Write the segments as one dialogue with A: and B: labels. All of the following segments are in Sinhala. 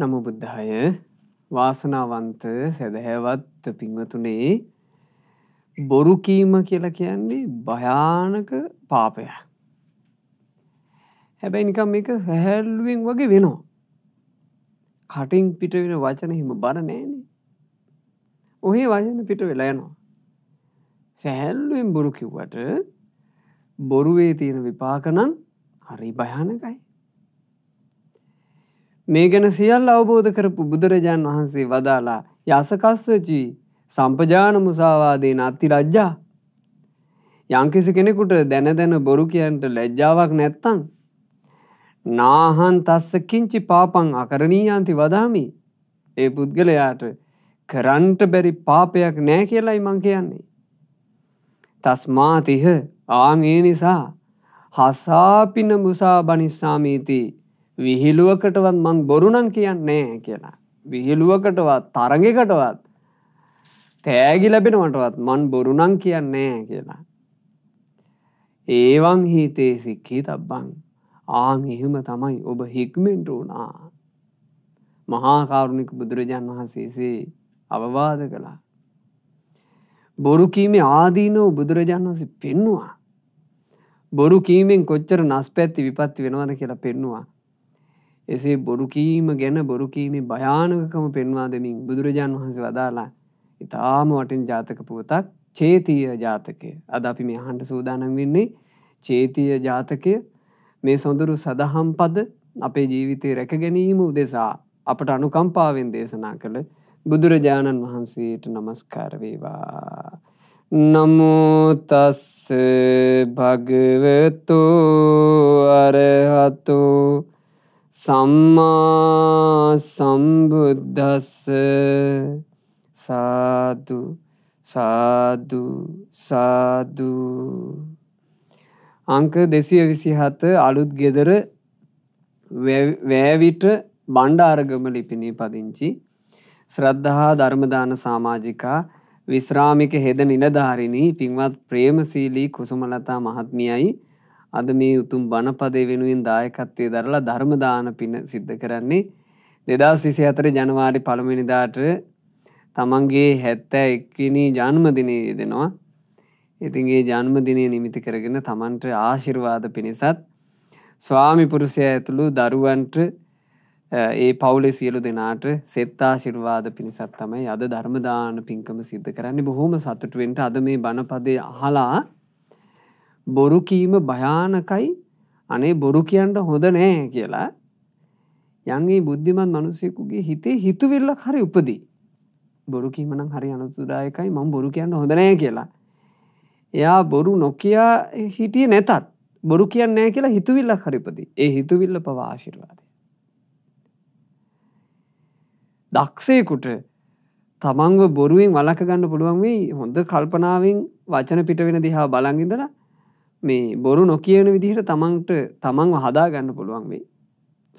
A: නමු බුද්ධාය වාසනාවන්ත සැදහැවත් පින්වතුනේ බොරුකීම කියලා කියන්නේ භයානක පාපය. හැබැයි නිකම් එක හැහැල්ලුවෙන් වගේ වෙනවා. කටින් පිට වෙන වචන හිම බර නෑන. ඔහේ වචන පිට වෙලා යනවා. සැහැල්ලුවෙන් බොරු කිව්වට බොරුවේ තියෙන විපාකනම් හරි භයානකයි. මේ ගැන සියල් අවබෝධ කරපු බුදුරජාන් වහන්සේ වදාලා යසකස්සචී සම්පජාන මුසාවාදේන අත්ති රජ්ජා. යංකිසි කෙනෙකුට දැන දැන බොරු කියන්ට ලැජ්ජාවක් නැත්තං. නාහන් තස්ස කිංචි පාපං අකරණීයන්ති වදාමි. ඒ පුද්ගලයාට කරන්ට බැරි පාපයක් නෑ කියලයි මං කියන්නේ. තස්මා තිහ ආන් ඒ නිසා හසාපින මුසා බනිස්සාමීතිී විහිළුවකටවත් මං බොරුනම් කියන්නේ කියන. විහිළුවකටවත් තරගෙකටවත් තෑගි ලැබෙනවටවත් මන් බොරුනම් කියන්නේ කියලා. ඒවන් හිතේ සික්කී තබ්බන් ආං එහෙම තමයි ඔබ හික්මෙන්ට වුණා. මහාකාරුණික බුදුරජාන් වහන්සේසේ අවවාද කළා. බොරු කීමේ ආදීනෝ බුදුරජාන් වහන්සේ පෙන්නවා. බොරු කීමෙන් කොච්චර නස්පැත්ති විපත්ති වෙනවද කියලා පෙන්නවා. එසේ බොරුකීම ගැන බොරුකීමේ භයානකකම පෙන්වා දෙමින් බුදුරජාන් වහන්සේ වදාලා ඉතාම වටින් ජාතක පුවතක් චේතිය ජාතකය අද අපි මේ හන්ට සූදානම් වෙන්නේ චේතිය ජාතකය මේ සොඳුරු සදහම් පද අපේ ජීවිතය රැක ගැනීම උදෙසා අපට අනුකම්පාවෙන් දේශනා කළ බුදුරජාණන් වහන්සේට නමස්කාර වේවා. නමුතස්ස භගවතු අරහතෝ සම්මා සම්බුද්දස්ස සාදු සාදු සාදු අංක දෙසිය විසිහත අලුත් ගෙදර වෑවිට බණ්ඩාරගම ලිපිණී පදිංචි ශ්‍රද්ධහා ධර්මදාන සාමාජිකා විශ්‍රාමික හෙද නිලධාරිණී පින්වත් ප්‍රේමසීලී කුසුමලතා මහත්මියයි අද මේ උතුම් බණපදේ වෙනුවෙන් දායකත්වය දරලා ධර්මදාන පින සිද්ධ කරන්නේ දෙදස් විසි අතර ජනවාරි පළමිනිදාට තමන්ගේ හැත්තෑ එක්විනී ජන්මදිනයේ දෙනවා. ඉතින්ගේ ජන්මදිනය නිමිති කරගෙන තමන්ට ආශිර්වාද පිණිසත් ස්වාමි පුරුෂය ඇතුළු දරුවන්ට ඒ පවුලෙ සියලු දෙනාට සෙත්තා ශිර්වාද පිණිසත් තමයි අද ධර්මදාන පින්කම සිද්ධ කරන්නේ බොහොම සතුටුවෙන්ට අද මේ බණපදය අහලා බොරු කීම භයානකයි අනේ බොරු කියන්ට හොඳ නෑ කියලා යන්ගේ බුද්ධිමත් මනුසයකුගේ හිතේ හිතුවෙල්ලක් හරි උපදී බොරු කීමනම් හරි අනතුදායකයි මං බොරු කියන්න හොඳනෑ කියලා එයා බොරු නොකයා හිටිය නැතත් බොරු කියන්න නෑ කියලා හිතුවිල්ලක් හරිපති ඒ හිතුවිල්ල පවාශිරවාදය දක්ෂයකුට තමන්ව බොරුවෙන් වලක ගන්න පුළුවන් වෙයි හොඳ කල්පනාවෙන් වචන පිට වෙන දිහා බලංගිදලා මේ බොරු නොකියන විදිහට තමන්ට තමන්ව හදා ගන්න පුළුවන් වෙයි.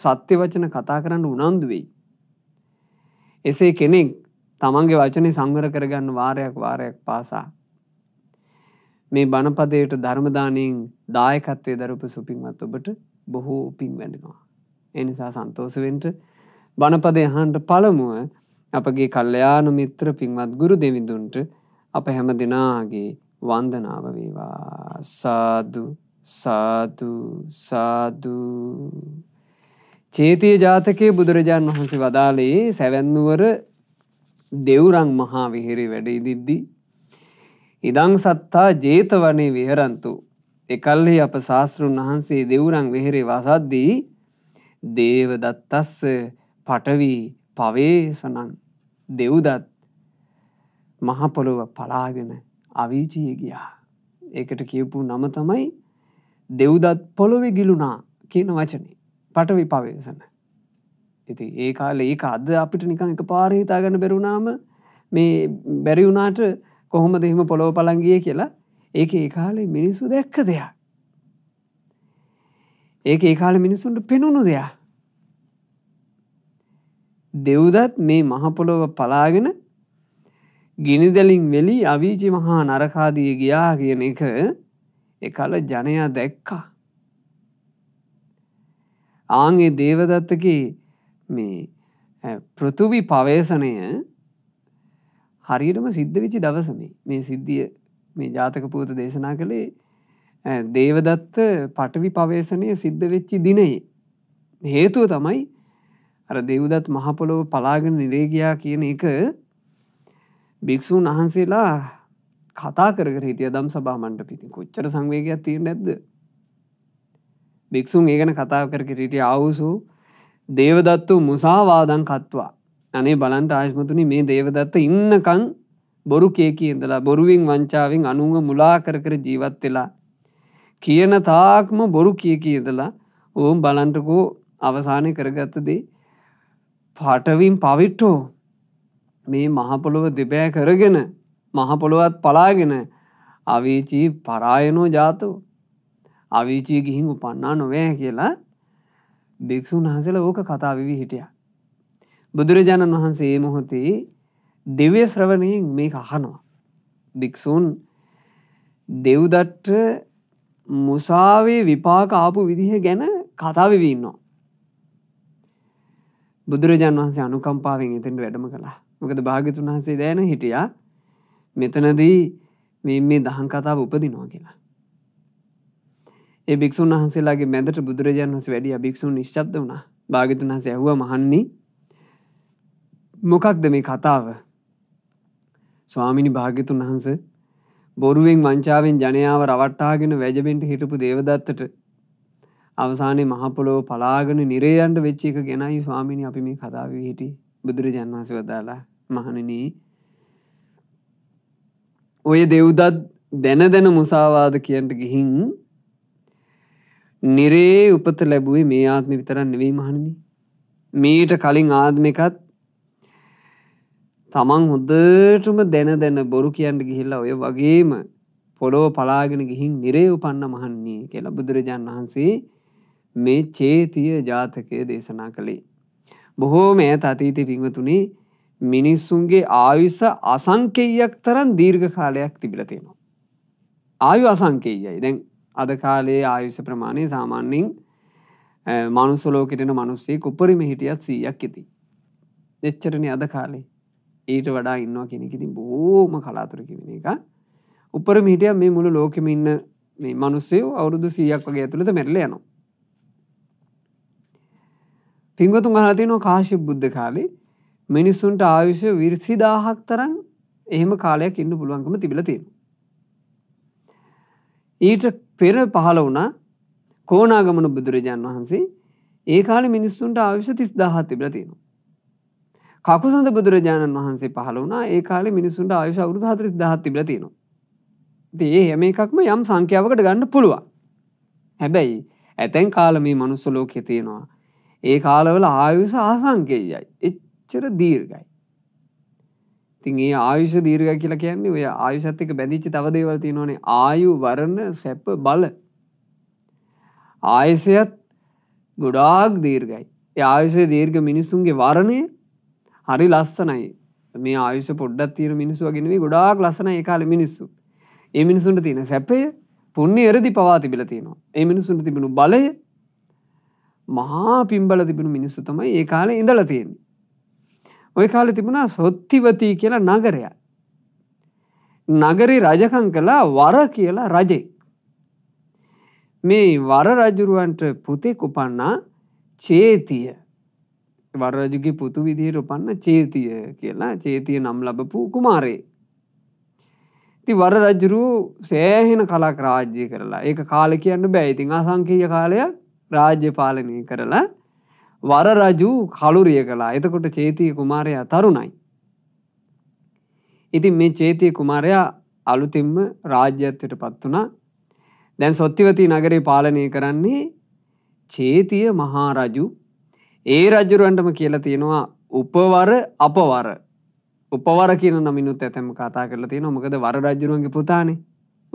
A: සත්‍ය වචන කතා කරන්න උනන්දු වෙයි. එසේ කෙනෙක් තමන්ගේ වචනය සංවර කරගන්න වාරයක් වාරයක් පාසා. මේ බණපදයට ධර්මදානයෙන් දායකත්වය දරපු සුපින්වත් ඔබට බොහෝ උපින් වැඩෙනවා. එනිසා සන්තෝසවෙන්ට බණපදය හාන්ට පළමුුව අපගේ කල්්‍යයාන මිත්‍ර පින්වත් ගුරු දෙවිඳුන්ට අප හැම දෙනාගේ වන්දනාව වේවා සාදු සාදු සාදු චේතිය ජාතකයේ බුදුරජාණන් වහන්සේ වදාළේ සැවැන්නුවර දෙවුරන් මහා විහිරි වැඩඉදිද්දි. ඉදං සත්තා ජේතවනේ විහරන්තු. එකල්හි අප ශාස්තෘන් වහන්සේ දෙවුරන් වෙහෙරේ වසද්දී දේවදත්තස්ස පටවී පවේසනන් දෙව්දත් මහපොළොව පලාගෙන අවීචිය ගියා. ඒකට කියපු නම තමයි දෙව්දත් පොළොවෙ ගිලුණා කියන වචනේ පටවි පවේසන. ඉති ඒ කාල ඒක අද අපිට නිකං එක පාරහිතා ගන්න බැරුණාම මේ බැරිවුනාට කොහොම දෙහිම පොළොව පළන්ගිය කියලා ඒක ඒ කාලේ මිනිස්සු දැක්ක දෙයක්. ඒක ඒ කාල මිනිසුන්ට පෙනුණු දෙයක්. දෙව්දත් මේ මහපොළොව පලාගෙන ගිනිදැලින් වෙලි අවීචි මහා නරකාදිය ගියා කියන එක එකල ජනයා දැක්කා. ආන්ගේ දේවදත්තක මේ පෘතුවි පවේශනය හරියටම සිද්ධ විචි දවසම මේ සිද්ධිය මේ ජාතක පූත දේශනා කළේ දේවදත්ත පටවි පවේශනය සිද්ධ වෙච්චි දිනයේ. හේතුව තමයි අර දෙව්දත් මහපොළොව පලාගෙන නිරේගයා කියන එක භික්‍ෂූන් වහන්සේලා කතා කරග හිටිය දම් සබා මණ්ඩ පිති කොච්චර සංවේගයක් තිය නැද්ද භික්‍ෂූන් ඒගන කතා කර කිරිටිය අවුසු දේවදත්තු මුසාවාදන් කත්වා අනේ බලන්ට ආයස්මතුනි මේ දේවදත්ත ඉන්නකං බොරු කේකී ඉඳලා බොරුවෙන් වංචාවෙන් අනුව මුලා කර කර ජීවත් වෙලා කියන තාක්ම බොරු කිය කියදලා ඕම් බලන්ටකෝ අවසානය කරගත්තදේ පාටවින් පවිට්ටෝ මේ මහපොළොව දෙපෑ කරගෙන මහපොළොවත් පලාගෙන අවීචී පරායනෝ ජාතව අවීචී ගිහින් උපන්නා නොවෑ කියලා භික්‍ෂූන් වහන්සල ඕක කතාවිවි හිටිය. බුදුරජාණන් වහන්සේ මොහොතේ දෙව්‍ය ශ්‍රවණයෙන් මේ අහනවා. භික්‍ෂූන් දෙව්දට්ට මුසාවේ විපාක ආපු විදිහ ගැන කතාවිවීන්නවා. බුදුරජාන් වහන්සේ අනුකම්පාවෙන් එතෙන්ට වැඩම කළා. මොකද භාගතුන් වහන්සේ දෑන හිටිය මෙතනදී මේ මේ දහන් කතාව උපදිනවා කියලා. ඒ භික්ෂූන් වහන්සේලාගේ මැදට බුදුරජාන් වහස වැඩිය භික්ෂූන් නිශ්චබ්ද වුණා භාගතුන් වහස ඇහුව මහන්නේ මොකක්ද මේ කතාව ස්වාමිනි භාගතුන් වහන්ස බොරුවෙන් වංචාවෙන් ජනයාව රවට්ටාගෙන වැජබෙන්ට හිටපු දේවදත්තට අවසානයේ මහපොලෝ පලාගෙන නිරේයන්ට වෙච්චි එක ගැනයි ස්වාමිනි අපි මේ කතාව හිටි බුදුරජන් වහන්සේ වදාලා මහනනී ඔය දෙව්දත් දැන දැන මුසාවාද කියන්ට ගිහින් නිරේ උපත ලැබුවේ මේ ආත්මි විතරන්න නෙවෙයි මහනනි මීට කලින් ආත්මිකත් තමන් හොදටම දැන දැන බොරු කියන්න ගිහිල්ලා ඔය වගේම පොඩෝ පලාගෙන ගිහින් නිරේ උපන්න මහන්නේ කියලා බුදුරජාණන් වහන්සේ මේ චේතිය ජාතකය දේශනා කළේ. බොහෝම ඇත අතීති පිංවතුනේ මිනිස්සුන්ගේ ආයුස අසංකෙයක් තරන් දීර්ඝ කාලයක් තිබිල තියෙනවා. ආයු අසංකේයයි දැන් අද කාලයේ ආයුෂ ප්‍රමාණය සාමාන්‍යෙන් මනුස්සලෝකටන මනුස්සේ කුපරිම හිටියත් සීයක් ඇති. එච්චරණ අද කාලේ ඊට වඩා ඉන්නවා කෙනෙකිති බෝම කලාතුරකිවෙන එක උපර මිටිය මේ මුළු ලෝකෙම ඉන්න මේ මනුස්සයෝ අවුරුදු සීයක් වගේ ඇතුළට මැරල යනවා. පින්ගතුන් හලතිනෝ කාශි බුද්ධ කාලේ මිනිස්සුන්ට ආයුෂ විරිසිදාහක් තරන් එහෙම කාලයක් ඉන්න පුළුවන්කම තිබිලතිෙන. ඊට පෙර පහළ වුණ කෝනාගමන බුදුරජාණන් වහන්සේ ඒ කාල මිනිස්සුන්ට ආවිශ තිස් දාහත් තිබලතිෙන. කකුසඳ බුදුරජාණන් වහන්සේ පහළ වුණ ඒ කාල මිනිසුන්ට ආයුෂ අවුරුදු හතරිස් දහත් තිබලතිෙන. දේ හැම එකක්ම යම් සංඛ්‍යාවකට ගන්න පුළුවන්. හැබැයි ඇතැන් කාලමී මනුස්සලෝක හිතියෙනවා. ඒ කාලවල ආයුෂ ආසංකේයයි. එච්චර දීර්ගයි. ඉතින් ඒ ආයුෂ දීර්ග කියලා කියන්නේ ඔය ආයුෂත් එක බැඳිච්ච තව දේවල් තියෙනවනේ ආයු වරණ සැප බල. ආයසයත් ගොඩාක් දීර්ගයි. ඒ ආයුෂයේ දීර්ඝ මිනිසුන්ගේ වරණය හරි ලස්සනයි. මේ ආයුෂ පොඩ්ඩක් තියෙන මිනිස්සු වගේ නෙවෙයි ගොඩාක් ලස්සනයි ඒ කාලේ මිනිස්සු. ඒ මිනිසුන්ට තියෙන සැපය පුණ්‍ය එරදි පවා තිබිලා තියෙනවා. ඒ මිනිසුන්ට තිබුණු බලය මහා පිම්බල තිබුණු මිනිස්සු තමයි ඒ කාලේ ඉඳලා තියෙන්නේ. ඔය කාල තිබුණා සොත්තිවතී කියලා නගරය. නගරි රජකං කලා වර කියලා රජෙක්. මේ වර රජුරුවන්ට පුතෙක් උපන්නා චේතිය වරරජුගේ පුතු විදිහයට උපන්න චේතිය කියලා චේතිය නම් ලබපු කුමාරේ. ති වර රජුරු සෑහෙන කලක් රාජ්‍ය කරලා ඒ කාල කියන්න බෑ ඉතිං අසංකීය කාලයක් රාජ්‍ය පාලනය කරලා වරරජු කළුරිය කලා එතකොට චේතිය කුමාරයා තරුණයි. ඉතින් මේ චේතිය කුමාරයා අලුතින්ම රාජ්‍යත්වයට පත් වනා දැන් සොත්තිවති නගරේ පාලනය කරන්නේ චේතිය මහාරජු ඒ රජුරුවන්ටම කියලා තියෙනවා උපවර අපවර උපවර කියන නමිනුත් ඇතැම කතා කරලා තියෙන මොකද වර රජරුවන්ගේ පුතානේ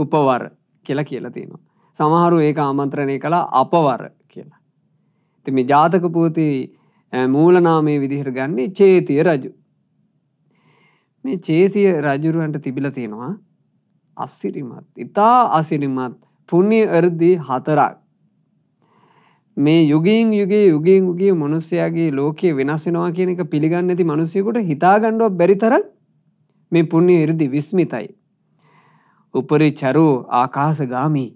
A: උපවර කියලා කියලා තියෙනවා. සමහරු ඒක ආමන්ත්‍රණය කලා අපවර කියලා. ති මේ ජාතක පූති මූලනාමේ විදිහට ගන්නේ චේතිය රජු. මේ චේසිය රජුරුවන්ට තිබිල තියෙනවා අස්සිරිමත්. ඉතා අසිරිමත් පුුණි අරදි හතරක්. මේ යුගීන් යුගේ යුගින් යුගේ මනුස්සයාගේ ලෝකයේ වෙනස්සෙනවා කියන එක පිළිගන්න ඇති මනුස්සයකුට හිතාගණ්ඩුව බැරිතර මේ පුුණි ඉරදි විස්මිතයි. උපරි චරෝ ආකාස ගාමී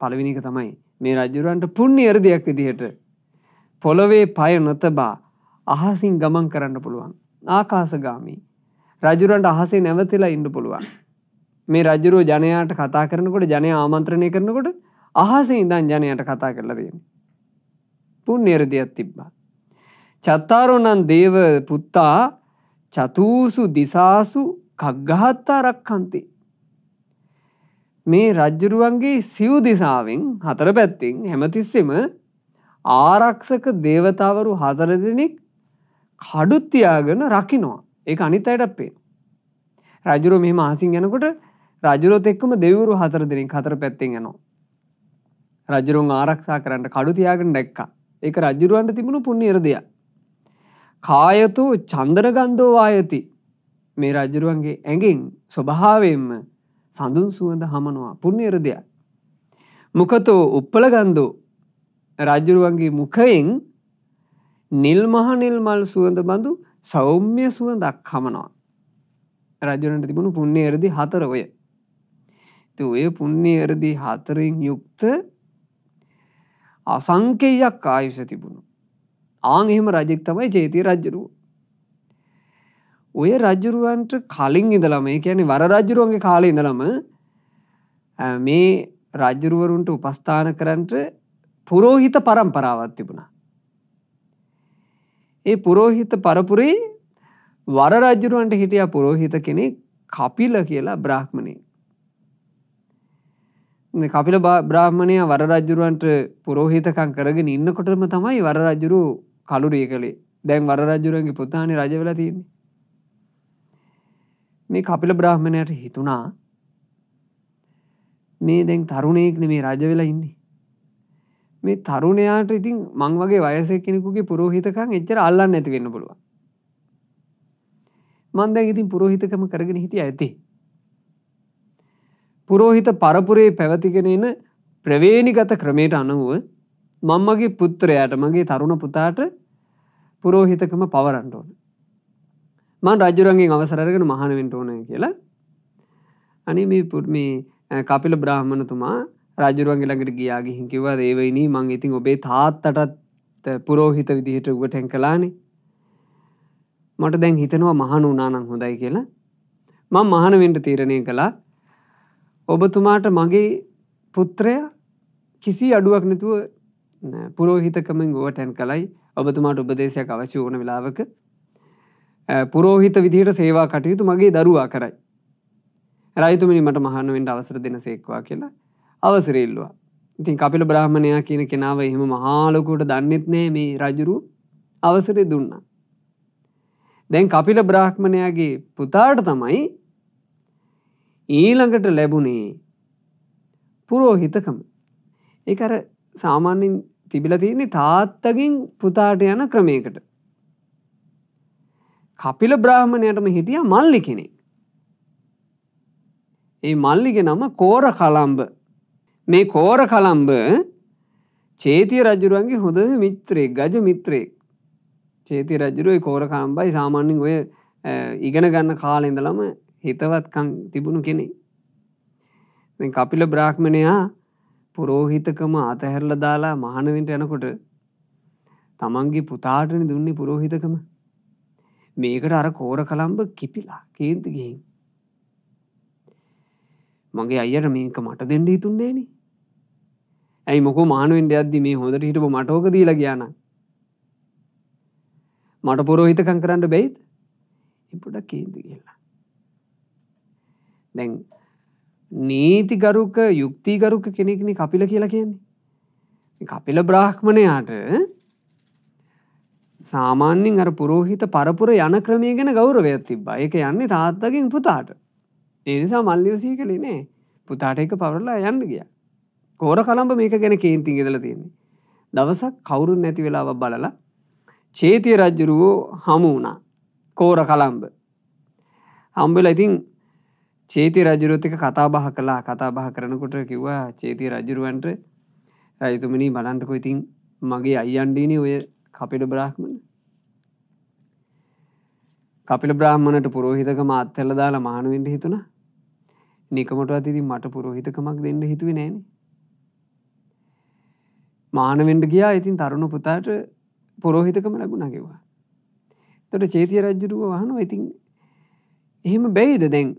A: පළවිනික තමයි මේ රජුරන්ට පුුණ්ණි අරදයක් විදිහට පොළොවේ පය නොතබා අහසින් ගමන් කරන්න පුළුවන්. ආකාසගාමී. රජුරන්ට අහසේ නැවතිලා ඉන්න පුළුවන්. මේ රජුරෝ ජනයාට කතා කරනකොට ජනය ආමන්ත්‍රණය කරනකොට අහසේ ඉඳන් ජනයට කතා කරලා තියෙන. පුන් නිරදියක් තිබ්බා. චත්තාරෝනන් දේව පුත්තා චතූසු දිසාසු කක්ගහත්තා රක්කන්ති. මේ රජ්ජුරුවන්ගේ සිව් දිසාවෙන් හතර පැත්තිෙන් හැමතිස්සෙම ආරක්ෂක දේවතාවරු හතර දෙනෙක් කඩු තියාගෙන රකින්නවා. ඒක අනිත් අයටත් පේනවා. රජුරෝ මෙහෙම අහසින් යනකොට රජුරොත් එක්කම දෙවිවරු හතර දෙනෙක් හතර පැත්තෙන් යනවා. රජුරුන් ආරක්ෂා කරන්න කඩු තියාගෙන දැක්කා. ඒක රජුරවන්ට තිබුණු පුණ්‍ය irdeya. කායතු චන්දරගන්ධෝ වායති. මේ රජුරුවන්ගේ ඇඟෙන් ස්වභාවයෙන්ම සඳුන් සුවඳ හමනවා පුණ්‍ය irdeya. මුකතෝ උප්පලගන්ධෝ රජ්ජුරුවන්ගේ මුකයෙන් නිල්මහනිල් මල් සුවඳ බඳු සෞම්‍ය සුවඳක් කමනවා. රජනට තිබුණු පුන්නේ එරදි හතර ඔය. ති ඔය පුන්නේ එරදි හතරින් යුක්ත අසංකේයක් ආයුෂ තිබුණු. ආං එහෙම රජෙක් තමයි ජේති රජ්ජරුව. ඔය රජ්ජුරුවන්ට කලින් ඉඳලම ඒ කියන්නේ වර රජ්ජුරුවන්ගේ කාලෙ ඉඳලම මේ රජ්ජුරුවරුන්ට උපස්ථාන කරන්ට පුරෝහිත පරම්පරාවත් තිබුණා. ඒ පුරෝහිත පරපුරේ වරරජ්ජරුවන්ට හිටිය පුරෝහිත කෙනෙ කපිල කියලා බ්‍රාහ්මණය. කපිල බ්‍රාහ්මණය වරරජ්ජරුවන්ට පුරෝහිතකං කරගෙන ඉන්නකොටම තමයි වරරජ්ජුරු කළුරිය කළේ දැන් වරරජ්ජුරුවන්ගේ පුතානි රජවලතින්නේ. මේ කපිල බ්‍රාහ්මණයට හිතුණා මේ දැන් තරුණයෙක්න මේ රජවෙලා ඉන්නේ මේ තරුණයාට ඉතින් මං වගේ වයස කෙනෙකුගේ පුරෝහිතකං එච්චර අල්ලන්න ඇතිවෙන්න පුළුව මන්ද ඉතින් පුරෝහිතකම කරගෙන හිටිය ඇති පුරෝහිත පරපුරේ පැවතිගෙන එන ප්‍රවේණිගත ක්‍රමයට අනුව මංමගේ පුත්‍රයට මගේ තරුණ පුතාට පුරෝහිතකම පවරන්ට ඕන මන් රජුරන්ගේ අවසරගෙන මහනවෙන්ට ඕන කියලා අනි මේ පුර්මි කපිල බ්‍රාහ්මණතුමා රජරුවන් ළඟට ගියා ගිහින් කිව්වා දේවයිනී මං ඉතින් ඔබේ තාත්තටත් පුරෝහිත විදිහට උග ටැංකලානේ මට දැන් හිතනවා මහන උනානං හොඳයි කියලා මං මහනවෙන්ට තීරණය කළා ඔබතුමාට මගේ පුත්‍රය කිසි අඩුවක් නැතුව පුරෝහිතකමින් ගුව ටැන් කලයි ඔබතුමාට උපදේශයක් අවශ්‍ය ඕන වෙලාවක පුරෝහිත විදිහට සේවා කටයුතු මගේ දරුවා කරයි. රයිතුමිනි මට මහනුවෙන්ට අවසර දෙන සේක්වා කියලා අවසරල්ලවා. ඉතින් කපිල බ්‍රහ්මණයා කියන කෙනාව එහෙම මහාලොකුට දන්නෙත්නේ මේ රජුරු අවසරය දුන්න. දැන් කපිල බ්‍රාහ්මණයාගේ පුතාට තමයි ඊළඟට ලැබුණේ පුරෝහිතකම. ඒ අර සාමාන්‍යෙන් තිබිල තියන්නේ තාත්තකින් පුතාට යන ක්‍රමයකට. කපිල බ්‍රාහ්මණයටම හිටිය මල්ලි කෙනෙක්. ඒ මල්ලිගෙ නම කෝර කළම්බ මේ කෝර කලම්බ චේතිය රජුරුවන්ගේ හොඳ මිත්‍රේ ගජ මිත්‍රේ චේති රජරුවයි කෝර කම්බයි සාමාන්‍යෙන් ඔය ඉගෙන ගන්න කාලෙඳලම හිතවත්කං තිබුණු කෙනෙ. කපිල බ්‍රාහ්මණයා පුරෝහිතකම අතහැරල දාලා මහනවිට යනකොට තමන්ගේ පුතාටන දුන්නේ පුරෝහිතකම මේකට අර කෝර කළම්බ කිපිලා කේන්තිගිහින්. මගේ අයට මේක මට දෙන්න හිතුන්නේනේ ඇයි මොකෝ මානුවෙන්ට අද්දි මේ හොඳට හිටපු මටෝක දී ලගයාන මට පොරෝහිතකං කරන්න බැයිද ඉපුඩක් කේද කියලා දැන් නීතිගරුක යුක්තිගරුක කෙනෙක්න කපිල කියලා කියන්නේ කපිල බ්‍රාහ්මණයාට සාමාන්‍යෙන් අර පුරෝහිත පරපුර යන ක්‍රමය ගැන ගෞරවයක් තිබ්බා එක යන්නේ තාත්තකින් පුතාට එනිසා මල්ලිවසී කළේ නෑ පුතාට එක පවරලා යන්න ගියා කෝර කළම්ඹ මේක ගැන කේන්තින් ගෙදල තියෙන්නේ. දවසක් කවුරුන් නැති වෙලාව බලලා චේතිය රජ්ජුරුවෝ හමු වුණා කෝර කළම්බ. හම්බෙල ඉතින් චේති රජුරුත්තික කතා බහ කලා කතා බහ කරනකොට කිව්වා චේති රජරුවන්ට රජතුමනි බලන්ටකො ඉතින් මගේ අයියන්ඩීනි ඔය කපිට බ්‍රාහ්මණ කපිල බ්‍රාහ්මණට පුරෝහිතකම අත්තල්ල දාලා මානුවෙන්ට හිතුණ නිකමටත් ඉතින් මට පුරෝහිතකමක් දෙන්න හිතුවේ නෑනේ මානවෙන්ඩ ගියා ඉතින් තරුණ පුතාට පොරෝහිතකම ලැබුණ ගෙවා. තොට චේතිය රජ්ජරුව වහන ඉතින් එහෙම බැයිද දැන්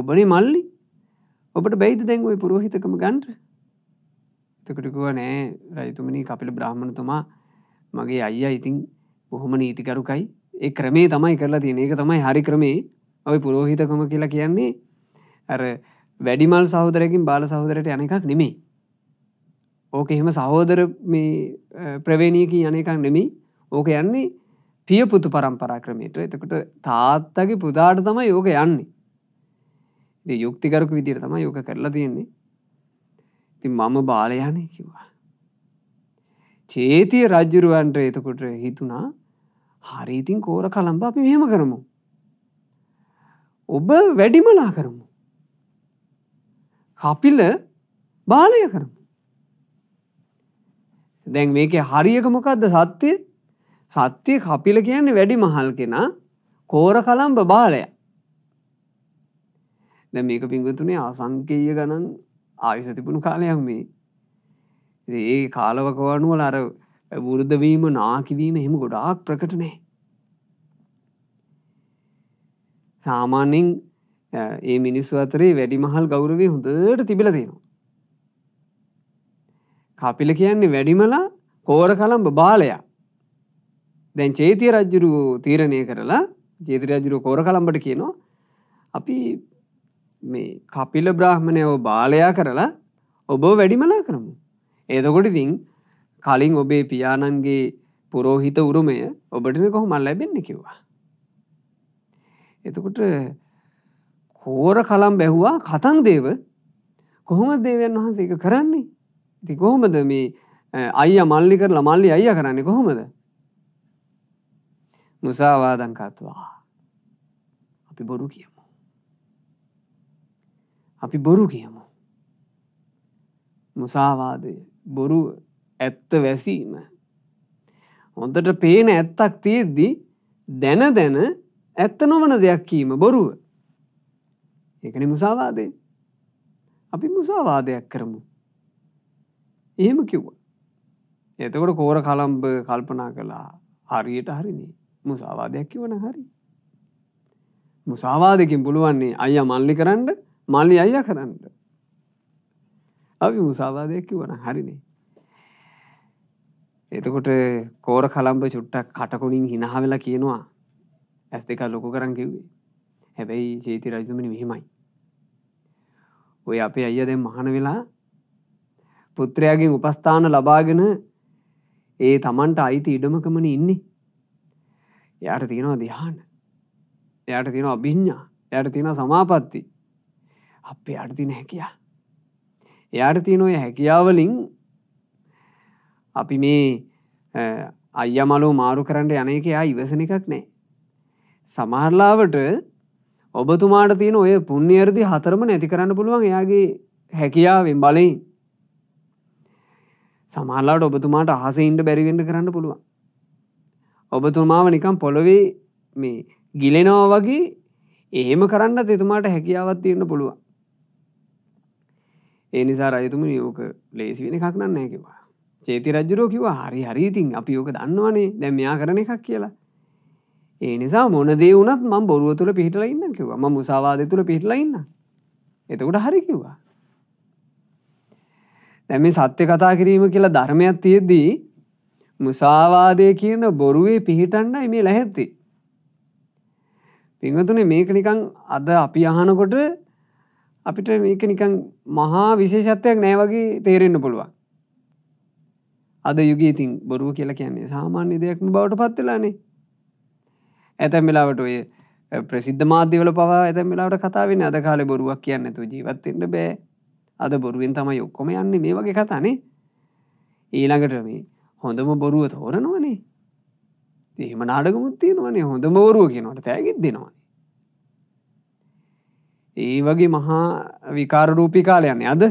A: ඔබනේ මල්ලි ඔබට බැයිද දැන් ඔයි පුරෝහිතකම ගන්ට එතකටකුව නෑ රජතුමනි කපිල බ්‍රහ්මණතුමා මගේ අයියා ඉතිං බොහොම නීතිකරුකයි ඒ ක්‍රමේ තමයි කරලා තියෙන ඒක තමයි හරි ක්‍රමේ ඔයි පුරෝහිතකම කියලා කියන්නේ ඇර වැඩිමල් සහෝදරකින් බාල සහෝදරයට යන එකක් නෙමේ ඕක එහෙම සහෝදර මේ ප්‍රවේණයකි යනකක් නෙමි ඕක යන්නේ පිය පුතු පරම්පරා ක්‍රමයට එතකට තාත්තගේ පුදාට තම යෝක යන්නේ යුක්තිකරක විදිර තම යෝක කරලා තියෙන්නේ ති මම බාලයනය කිවා චේතිය රජ්ජුරුවන්ට එතකොට හිතුනා හරිීතින් කෝර කළම්බ අපි මෙහෙම කරමු ඔබ වැඩිමලා කරමු කපිල බාලය කරමු දැන් මේක හරියකමොකක්ද සත්‍යය සත්‍යය කපිල කියන්නේ වැඩි මහල් කෙනා කෝර කළම්බ බාලය දැ මේක පිංගතුනේ ආසංකේය ගණන් ආයුසතිපුුණු කාලයක් මේ ඒ කාලවකවනුවල අර බුරුද්ධවීම නාකිවීම එහෙම ගොඩාක් ප්‍රකටනේ සාමාන්‍යෙන් ඒ මිනිස්සු අතරේ වැඩිමහල් ගෞරවේ හොඳට තිබිල තියෙනවා කපිල කියන්නේ වැඩිමලා කෝර කළම්ඹ බාලයා. දැන් චේතිය රජ්ජුරු තීරණය කරලා ජේති රජුරු කෝර කළම්ඹට කියනවා අපි මේ කපිල බ්‍රාහ්මණයව බාලයා කරලා ඔබ වැඩිමලා කරමු. එදකොටිතින් කලින් ඔබේ පියාණන්ගේ පුරෝහිත උරුමය ඔබටන කොහොමල් ලැබෙන්න කිව්වා. එතකොට කෝර කලම් බැහුවා කතන් දේව කොහොම දේවයන් වහන්සේ එක කරන්නේ ති කොහොමද මේ අයි මල්ලි කර මල්ලි අය කරන්නේ කොහොමද මුසාවාදංකත්වා අපි බොරු කියමු අපි බොරු කියමු මුසාවාදය බොරු ඇත්ත වැසීම හොඳට පේන ඇත්තක් තියෙද්දි දැන දැන ඇත්ත නොවන දෙයක් කීම බොරුව ඒකන මුසාවාදය අපි මුසාවාදයක් කරමු එහෙම කිව්ව. එතකොට කෝර කලම්බ කල්පනා කළා හරියට හරිනේ මුසාවාදයක් කිවන හරි. මුසාවාදකින් පුළුවන්නේ අය මල්ලි කරන්න මල්ලි අය කරන්න. අපි මුසාවාදයක් කිවන හරිනේ. එතකොට කෝර කලම්බ චුට්ටක් කටකුණින් හිනාවෙලා කියනවා ඇස් දෙක ලොකු කරන් කිව්වේ. හැබැයි ජේති රජතුමනි මෙහෙමයි. ඔය අපේ අය දැන් මහන වෙලා පුත්‍රයාගෙන් උපස්ථාන ලබාගෙන ඒ තමන්ට අයිති ඉඩමකමන ඉන්නේ. එයට තියෙනවා දිහාන. එයට තියෙන අභිඤ්ඥා එයට තියෙන සමාපත්ති. අපේ අට තින හැකයා. එයට තියනොය හැකියාවලින් අපි මේ අයමලු මාරු කරන්න යන එක යා ඉවසන එකක් නෑ. සමහරලාවට ඔබතුමාට තියෙන ඔය පුුණ්්‍යර්දි හතරම නැති කරන්න පුළුවන් එයාගේ හැකියාවෙන් බලින්. සමහල්ලාට ඔබතුමාට අහසයින්ට බැරිවෙන්න කරන්න පුළුවන්. ඔබතුමාව නිකම් පොළොවේ මේ ගිලෙනවා වගේ එහෙම කරන්න එතුමාට හැකියාවත් තියන්න පුළුවන්. ඒ නිසා රයතුම නියෝක ලේසි වෙන එකක් නන්න හැකිවා. චේති රජරෝ කිවා හරි හරිීතින් අපි යෝක දන්නවනේ දැම් මෙයා කරන එකක් කියලා. ඒ නිසා මොනදේ වුනත් මම් බොරුව තුළ පිහිටලඉන්න කිවා ම මුසාවාදය තුළ පිහිටලඉන්න. එතකොට හරි කිවා. දැ මේ සත්‍ය කතා කිරීම කියලා ධර්මයක් තියෙද්දී මුසාවාදය කියන බොරුවේ පිහිටන්නයි මේ ලැහැත්ති. පිංහතුනේ මේක නිකං අද අපි අහනකොට අපිට මේක නිකං මහා විශේෂත්වයක් නෑ වගේ තේරෙන්න්න පුළුවන්. අද යුගීතින් බොරුව කියලා කියන්නේ සාමාන්‍ය දෙයක්ම බවට පත්වෙලානේ. ඇතැම් වෙලාවට ඔය ප්‍රසිද්ධ මාධ්‍යවල පවා ඇතැම් වෙලාවට කතාවෙන අද කාලෙ බොරුවක් කියන්න ඇතු ජීවත්වෙන්ට බෑ අද බොරුවෙන් තමයි ඔක්කොම යන්න මේ වගේ කතානේ ඊළඟට මේ හොඳම බොරුව තෝරනවනේ එහෙම නාඩගමුත්තියනවනේ හොඳ බෝරුව කියනට තෑගිත් දෙෙනවාන ඒ වගේ මහා විකාරරූපි කාලයන්නේ අද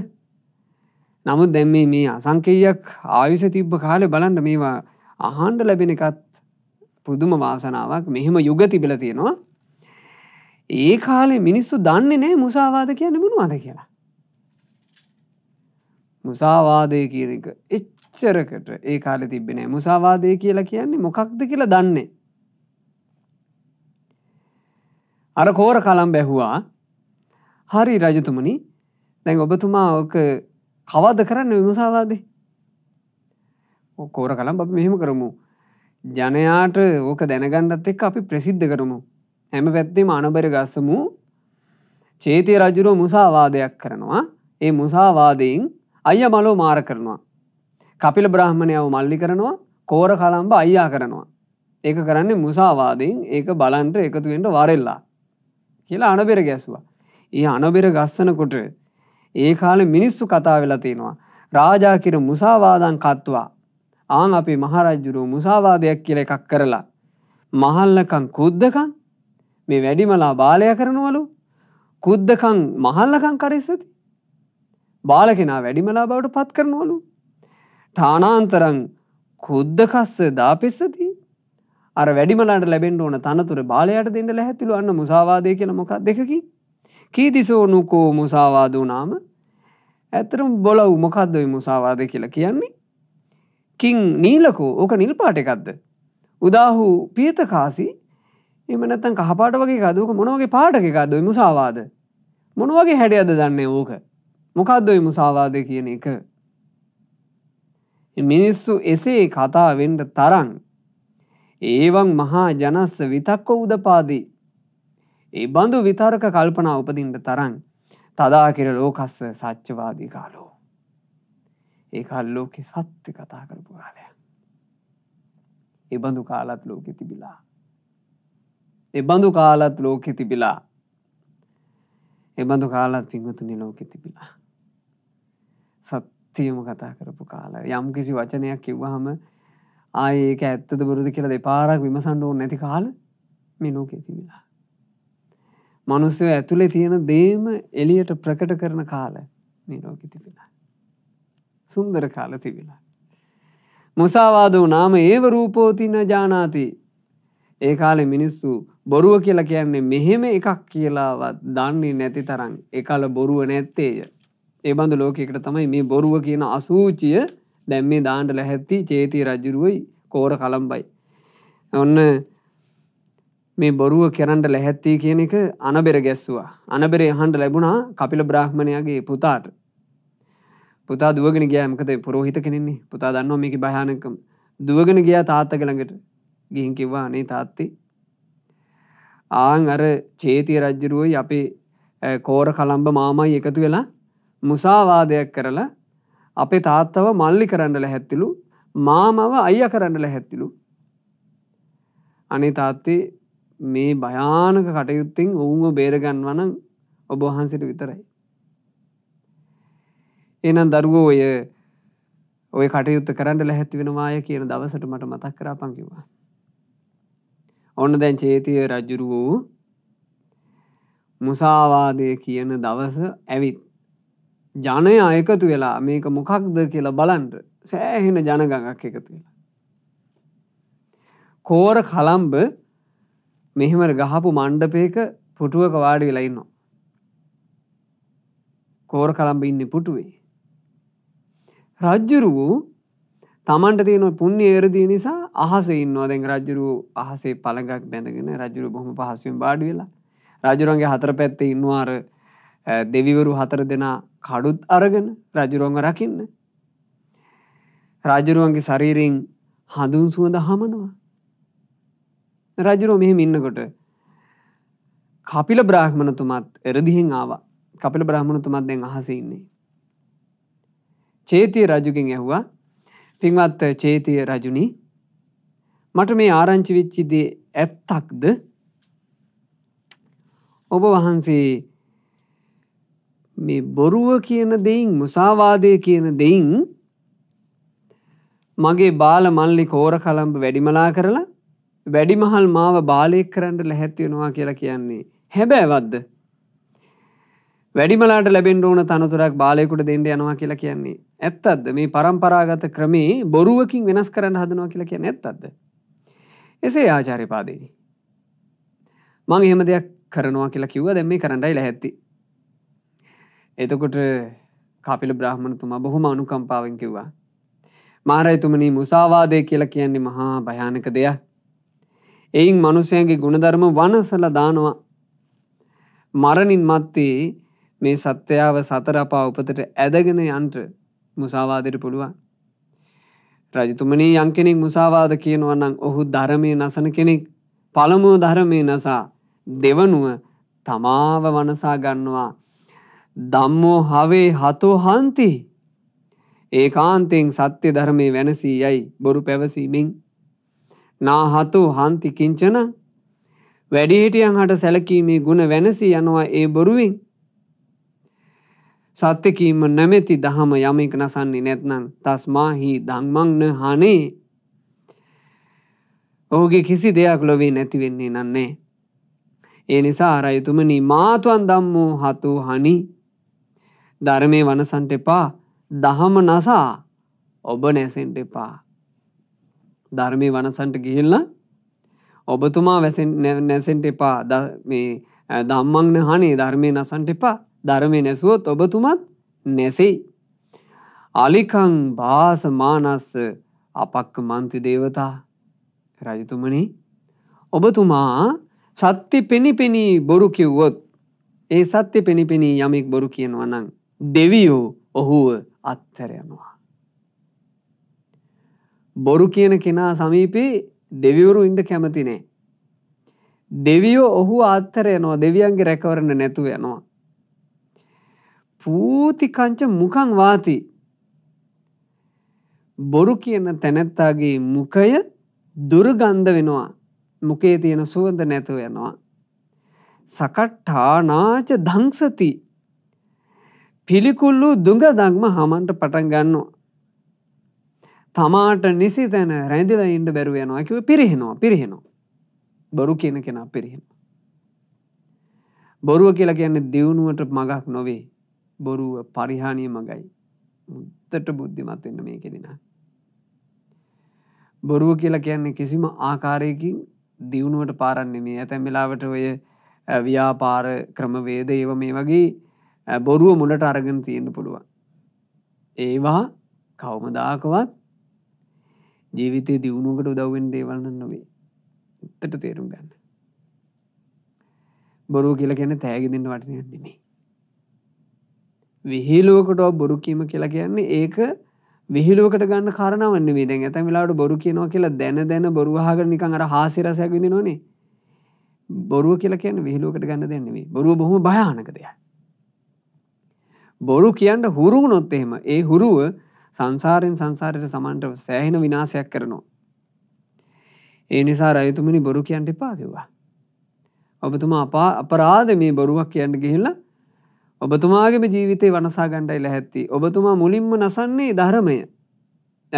A: නමුත් දැම් මේ අසංකේයක් ආයුස තිබ්බ කාලය බලන්ට මේවා අහන්ඩ ලැබෙන එකත් පුදුම වාසනාවක් මෙහෙම යුග තිබිල තියෙනවා ඒ කාලේ මිනිස්සු දන්නේ නෑ මුසාවාද කියන්න මුණවාද කියලා මුසාවාදය කියන එක එච්චරකට ඒ කාලෙ තිබෙන මුසාවාදය කියලා කියන්නේ මොකක්ද කියලා දන්නේ. අර කෝර කලම් බැහුවා හරි රජතුමනි දැන් ඔබතුමා ඕක කවද කරන්න විමුසාවාදේ. කෝර කලම් අපි මෙහෙම කරමු. ජනයාට ඕක දැනගණ්ඩත් එක් අපි ප්‍රසිද්ධ කරමු. හැම පැත්තේම අනබර ගස්සමු චේතය රජුරෝ මුසාවාදයක් කරනවා ඒ මුසාවාදයෙන් අය මලෝ මාර කරනවා. කපිල බ්‍රහ්මණයාව මල්ලි කරනවා කෝර කලම්බ අයියා කරනවා. ඒක කරන්නේ මුසාවාදයෙන් ඒක බලන්ට එකතුවෙන්ට වරෙල්ලා. කියලා අනබෙර ගැසවා. ඒ අනබෙර ගස්සනකොට ඒ කාලෙ මිනිස්සු කතා වෙලා තියෙනවා. රාජාකිර මුසාවාදන් කත්වා. ආන් අපේ මහරජ්ජුරුව මුසාවාදයක් කියල එකක් කරලා. මහල්ලකං කුද්දකන් මේ වැඩිමලා බාලය කරනවලු කුද්දකං මහල්ලකං කරිස්සති බාල කෙනා වැඩිමලා බවට පත් කරනවලු. ටානාන්තරං කුද්දකස්ස දාපෙස්සති. අර වැඩිමලාට ලැබෙන්ට ඕන තනතුර බාලයට දෙන්න ලැහැතිලු අන්න මුසාවාදය කියල මොකක් දෙකකි. කීතිසෝනුකෝ මුසාවාදූනාම ඇතරම් බොල උමකක්දොයි මුසාවාද කියලා කියන්නේ. කින් නීලකෝ ඕක නිල් පාට එකක්ද. උදාහු පියතකාසි එමනත්තන් කහපාට වගේ කදුක මොනවගේ පාටක එකක්දොයි මුසාවාද. මොනවගේ හැඩියද දන්නේ ඕක. මොකක්දොයි මුසාවාද කියන එක. මිනිස්සු එසේ කතාවෙන්ට තරන්. ඒවන් මහා ජනස්ස විතක්ක උදපාදී. ඒ බඳු විතර්ක කල්පනා උපදින්ට තරන් තදා කෙර ලෝකස්ස සච්චවාදී කාලෝ. ඒ කල්ලෝකෙ සත්‍ය කතා කරපු කාලය. එබඳු කාලත් ලෝකෙ තිබිලා. එබඳු කාලත් ලෝකෙ තිබිලා. එබඳු කාලත් පිංහතුනි ලෝකෙ තිබිලා. සත්‍යයම කතා කරපු කාල යම් කිසි වචනයක් කිව්වහම ආඒක ඇත්තද බරුදු කියල දෙපාරක් විමසණ්ඩුව නැති කාල මිනෝකෙ තිබිලා. මනුස්සය ඇතුළේ තියෙන දේම එලියට ප්‍රකට කරන කාල මිනෝකෙ තිබිලා. සුන්දර කාල තිබිලා. මුසාවාද වනාම ඒව රූපෝතින ජානාති ඒ කාලෙ මිනිස්සු බොරුව කියලා කියන්නේ මෙහෙම එකක් කියලාවත් දන්නේ නැති තරන් එකල බොරුව නැත්තේය ඒ බඳු ලෝකයකට තමයි මේ බොරුව කියන අසූචිය දැම් මේ දාන්ට ලැහැත්ති චේතී රජුරුවයි කෝර කළම්බයි. ඔන්න මේ බොරුව කෙරන්ට ලැහැත්තිී කියන එක අනබෙර ගැස්සවා. අනබෙරේ හන්ට ලැබුණා කපිල බ්‍රහ්මණයගේ පුතාට. පුතා දුවගෙන ගෑමකතේ පුරෝහිත කෙනෙන්නේ පුතා දන්නවා මේක භයානකම දුවගෙන ගියා තාත්ත කළඟට ගිහින් කිව්වා අනේ තාත්තේ ආං අර චේතිය රජ්ජරුවයි අපේ කෝර කළම්බ මාමයි එකතු වෙලා මුසාවාදයක් කරලා අපේ තාත්තව මල්ලි කරන්නල හැත්තිලු මාමව අයිය කරන්නල හැත්තිලු අනේ තාත්තේ මේ භයානක කටයුත්තෙන් ඔවුන්ව බේරගන්වනං ඔබහන්සිට විතරයි. එනම් දරුවෝ ඔය ඔය කටයුත්ත කරන්න ලැහැත් වෙනවාය කියන දවසට මට මතක් කරා පංකිවා. ඔන්න දැන් චේතිය රජ්ජුරුවූ මුසාවාදය කියන දවස ඇවිත් ජනය අයකතු වෙලා මේක මොකක්ද කියලා බලන්ට සෑහෙන ජනගඟක් එකතු වෙලා. කෝර කලම්බ මෙහෙමර ගහපු මණ්ඩපයක පුටුවක වාඩි වෙලයින්නවා. කෝර කලම්බ ඉන්න පුටුවේ. රජ්ජුරු වූ තමන්ට තියෙන පුුණ්‍ය ඒරදී නිසා අහස ඉන්නවා දැන් රජරු අහසේ පළඟක් බැඳගෙන රජුරු බොහම පහසුවෙන් බාඩි වෙලා රජුරන්ගේ හතර පැත්තේ ඉන්නවාර දෙවිවරු හතර දෙනා කඩුත් අරගෙන රජුරුවන්ව රකින්න. රාජරුවන්ගේ ශරීරෙන් හඳුන් සුවඳ හමනවා. රජරුව මෙහෙම ඉන්නකොට කපිල බ්‍රාහ්මණතුමත් එරදිහෙන් ආවා. කපිල බ්‍රාහ්මණතුමත් දැන් අහසේ ඉන්නේ. චේතිය රජුගෙන් ඇහුවා පින්වත් චේතිය රජුනි මට මේ ආරංචි වෙච්චි දේ ඇත්තක්ද? ඔබ වහන්සේ මේ බොරුව කියන දෙයින් මුසාවාදය කියන දෙයින් මගේ බාල මල්ලි කෝර කළම්ඹ වැඩිමලා කරලා වැඩිමහල් මාව බාලයෙක් කරන්න ලැහැත්වෙනවා කියලා කියන්නේ. හැබැවද්ද. වැඩිමලාට ලැබෙන්ඩ ඕන තනතුරක් බාලයකුට දෙන්න යනවා කියලා කියන්නේ. ඇත් අද මේ පරම්පරාගත ක්‍රමේ බොරුවකින් වෙනස් කරන්න හදනවා කියලා කියන ඇත් අද. එසේ ආචාරිපාදේනි. මං එහෙම දෙයක් කරනවා කියලා කිව්ව දැම මේ කරන්නයි ලැහැත්ති එතකොට කාපිල බ්‍රහ්මණතුමා බොහොම අනුකම්පාවෙන් කිව්වා. මාරයතුමනි මුසාවාදය කියලා කියන්නේ මහා භයානක දෙයක්. එයින් මනුසයන්ගේ ගුණධර්ම වනසල දානවා. මරණින් මත්තේ මේ සත්‍යාව සතරපා උපතට ඇදගෙන යන්ට මුසාවාදයට පුළුවන්. රජතුමනී යං කෙනෙක් මුසාවාද කියනවන්නම් ඔහු ධරමය නසන කෙනෙක් පළමුුව ධරමය නසා දෙවනුව තමාව වනසා ගන්නවා දම්මෝ හවේ හතෝ හන්ති ඒ කාන්තයෙන් සත්‍ය ධර්මය වෙනසී යයි බොරු පැවසීමෙන් නා හතු හන්ති කිංචන වැඩිහිටියන් හට සැලකීමේ ගුණ වෙනසී යනවා ඒ බොරුවෙන් සත්‍යකීම නැමැති දහම යමෙක් නසන්නේ නැත්නම් තස්මාහි ධම්මංන හනේ ඔහුගේ කිසි දෙයක් ලොවේ නැතිවෙන්නේ නන්නේ. ඒ නිසා අරයුතුමනි මාතුවන් දම්මෝ හතු හනි ධර්මය වනසන්ට එපා දහම නසා ඔබ නැසෙන්ට එපා. ධර්මය වනසන්ට ගිහිල්ල ඔබතුමා නැසෙන්ට එපා දම්මක්න හනේ ධර්මය නසන්ට එපා ධර්මය නැසුවොත් ඔබතුමත් නැසෙයි. අලිකං භාස මානස්ස අපක්ක මන්ති දේවතා රජතුමනි ඔබතුමා සත්‍ය පෙනි පෙනී බොරු කිව්වොත් ඒ සත්‍ය පෙනි පෙනී යමෙක් බොරු කියනවනං දෙවියෝ ඔහුව අත්තරයනවා. බොරු කියන කෙනා සමීපී දෙවිවරු ඉන්ඩ කැමතිනේ. දෙවියෝ ඔහු අත්තරයනවා දෙවියන්ගේ රැකවරණ නැතුව යනවා. පූතිකංච මුකං වාති බොරු කියන තැනැත්තාගේ මුකය දුර්ගන්ධ වෙනවා මුකේ තියෙන සුවඳ නැතුව යනවා. සකට්ටානාච දංසති පිළිකුල්ලු දුඟ දක්ම හමන්ට පටන් ගන්නවා. තමාට නිසි තැන රැඳිල ඉන්ඩ බැරුවෙනවා කිව පිරිහෙනවා පිරිහෙනවා. බොරු කියන කෙනා පිරිහෙනවා. බොරුව කියලා කියන්නේ දියුණුවට මගක් නොවේ. බොරුව පරිහානිය මගයි. මුත්තට බුද්ධිමත් වෙන්න මේ කෙදින. බොරුව කියලා කියන්නේ කිසිම ආකාරයකින් දියුණුවට පාරන්නේ මේ ඇතැම් වෙලාවට ඔය ව්‍යාපාර ක්‍රමවේද ඒව මේ වගේ බොරුව මුලට අරගෙන තියෙන්න්න පුළුවන්. ඒවා කවමදාකවත් ජීවිතය දියුණුවකට උදවෙන් දේවල්න්න නොවේ එත්තට තේරුම් ගන්න. බොරු කියල කියන තෑගිදින්න වටනයන්නෙමේ. විහිලුවකට බොරු කීම කියලා කියන්නේ ඒක විහිලුවකට ගන්න කරනවන්න වේ දැන් ඇත වෙලාට බොරු කියනවා කියලා දැන දැන බොරුහාගර නිකන් අර හාසිරසයක් විදි නොනේ බොරුව කියලා කියන විහිලුවකට ගන්න දෙන්නේ බොරුව බොහොම භයානක දෙයක්. බොරු කියන්න හුරුව නොත් එහෙම ඒ හුරුව සංසාරයෙන් සංසාරයට සමන්ට සෑහෙන විනාශයක් කරනවා. ඒ නිසා රයතුමනි බොරු කියන්ට එපාකිවා. ඔබතුමා අපා අපරාධ මේ බොරුවක් කියන්න ගිහිල්ලා ඔබතුමාගේම ජීවිතය වනසා ගණ්ඩයි ලැහැත්ති ඔබතුමා මුලින්ම නසන්නේ ධර්මය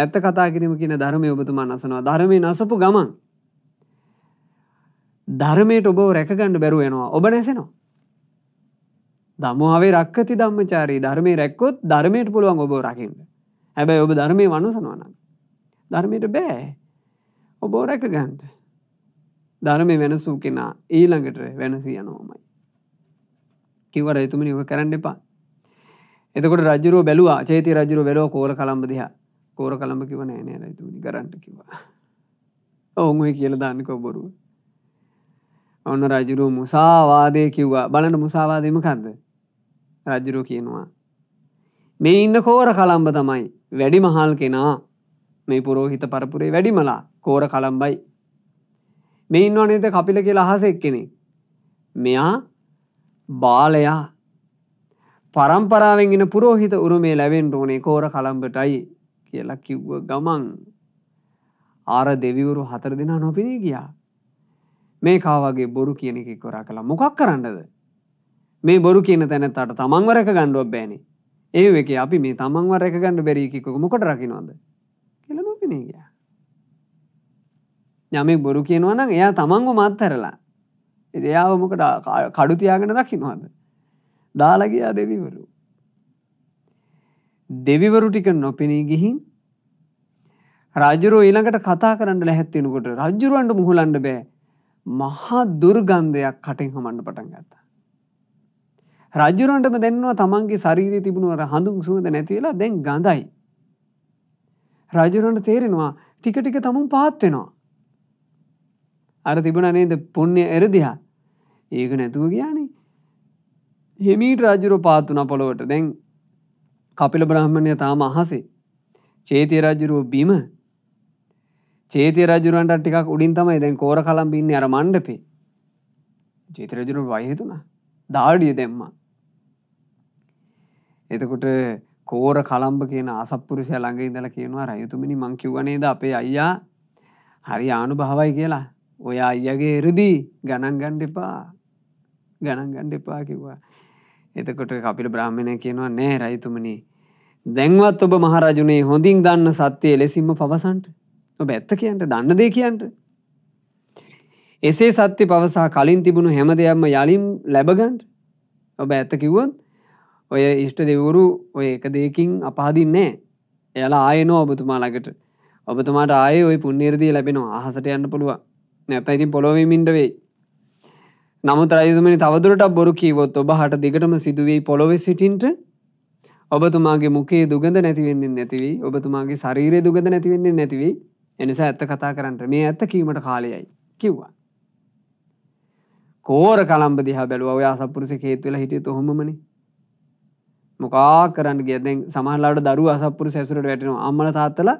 A: ඇත්ත කතා කිරීම කියන ධර්මය ඔබතුමා නසනවා ධර්මය නසපු ගමන් ධර්මයට ඔබ රැකගණ්ඩ බැරුවෙනවා ඔබ නැසෙනවා දමහාවේ රක්කති ධම්මචාරී ධර්මය රැක්කොත් ධර්මයට පුළුවන් ඔබ රකින්න. හැබැයි ඔබ ධර්මය වනුසනවන. ධර්මයට බෑ ඔබෝ රැක ගන්ට. ධර්මය වෙනසූ කෙනා ඊළඟට වෙනසී යනෝමයි. කිවර එතුමනි ඔක කරන්න එපා. එතකොට රජරුව බැලවා චේති රජරු බැලෝ කෝර කළම්ඹ දිහා කෝර කළම්ඹ කිවන නෑ රැතුනි කරන්නට කිවා. ඔවුන් කියල දාන්නක ඔබොරුව. ඔන්න රජුරුව මුසාවාදය කිව්වා බලට මුසාවාදීමකක්ද රජ්ජුරුව කියනවා. මේ ඉන්න කෝර කළම්බ තමයි වැඩි මහල් කෙනා මේ පුරෝහිත පරපුරේ වැඩිමලා කෝර කළම්බයි. මේ ඉන්න අනේත කපිල කියලා අහස එක් කෙනෙ. මෙයා බාලයා පරම්පරාවෙන්ගෙන පුරෝහිත උරුමේ ලැවෙන් ඕනේ කෝර කළම්බටයි කියලා කිව්ව ගමන් ආර දෙවිවරු හතර දෙනා නොපිනී ගියා මේ කාවගේ බොරු කියන එක කොරා කලා මොකක් කරන්නද මේ බොරු කියන තැනත්තාට තමන්වරක ගණ්ඩුවක් බෑනේ ඒ එක අපි මේ තමන්වරක ගණ්ඩ බැරිකිකු මොකට රකිනවාද කියල නොපෙනේ ගිය යමෙක් බොරු කියනවනම් එයා තමන්ගු මත්තරලා එදයාවමකට කඩුතියාගෙන රකිනවාද දාලගයා දෙවිවරු දෙවිවරු ටික නොපෙනී ගිහින් රජරුව ඊළඟට කතා කරන්න ලැහැත්වෙනකොට රජරුවන්ට මුහලන්ඩ බෑ මහා දුර්ගන්ධයක් කටින් හමන්න පටන් ගත්තා. රජුරන්ටම දෙන්නවා තමන්ගේ ශරීරය තිබුණුවර හඳුම් සුවද නැතිවෙලා දැන් ගඳයි. රජුරන්ට තේරෙනවා ටික ටික තමුන් පහත්වෙනවා. අර තිබුණ නේද පුුණ්‍ය එරදිහා ඒක නැතුව ගියානේ. හෙමීට රජුරු පාත්තුන පොළොවට දැන් කපිල බ්‍රහ්මණය තාම අහසේ. චේතය රජුරුව බිම චේතය රජරුවන්ට ටිකක් උඩින් තමයි දැන් කෝර කලම් පින්න අර මණ්ඩපේ චේතරජරුට වයහිතුනා දාඩිය දෙම්ම එතකොට කෝර කලම්ඹ කියන අසපපුරුෂය ළඟ ඉදල කියනවා රයුතුමිනි මංකිවනේද අපේ අයියා හරි ආනු භාවයි කියලා ඔය අයියගේ එරදී ගණන් ගණ්ඩ එපා ගණන් ගණ්ඩ එපා කිව්වා එතකොට අපිට බ්‍රහ්මණය කියනවා නෑ රයිතුමනි දැන්වත් ඔබ මහරජුනේ හොඳින් දන්න සත්‍යය ලෙසින්ම පවසන්ට ඔබ ඇත්ත කියන්ට දන්න දේ කියන්ට. එසේ සත්‍ය පවසා කලින් තිබුණු හැම දෙයක්ම යලින් ලැබගන්ට ඔබ ඇත්ත කිව්වොත් ඔය ඉෂ්ට දෙවුරු ඔය එක දෙයකින් අපහදින්නේ එයාලා ආයනෝ ඔබතුමා ළඟට ඔබතුමාට ආය ඔය පුන්නේරදී ලැබෙනවා අහසට යන්න පුළුවන් නැත ඉතින් පොළොවමින්ට වෙයි නමුත් රයතුමනි තවදුරට බොරු කීවොත් ඔබ හට දිගටම සිදුවී පොළොවෙ සිටින්ට ඔබතුමාගේ මුකේ දුගඳ නැතිවෙන්නේ නැතිවී ඔබතුමාගේ ශරීරය දුගඳ නැතිවෙන්නේ නැතිවී එනිසා ඇත්ත කතා කරන්නට මේ ඇත්ත කීමට කාලයයි කිව්වා. කෝර කළම්බ දිහා බැලුව ඔයා සපුරුසි හේතුවෙලා හිටිය තොහොමනි මොකා කරන්න ගෙදෙන් සමහලාට දරු අසපුරු සැසුරට වැටෙනවා අම්මල තාත්තල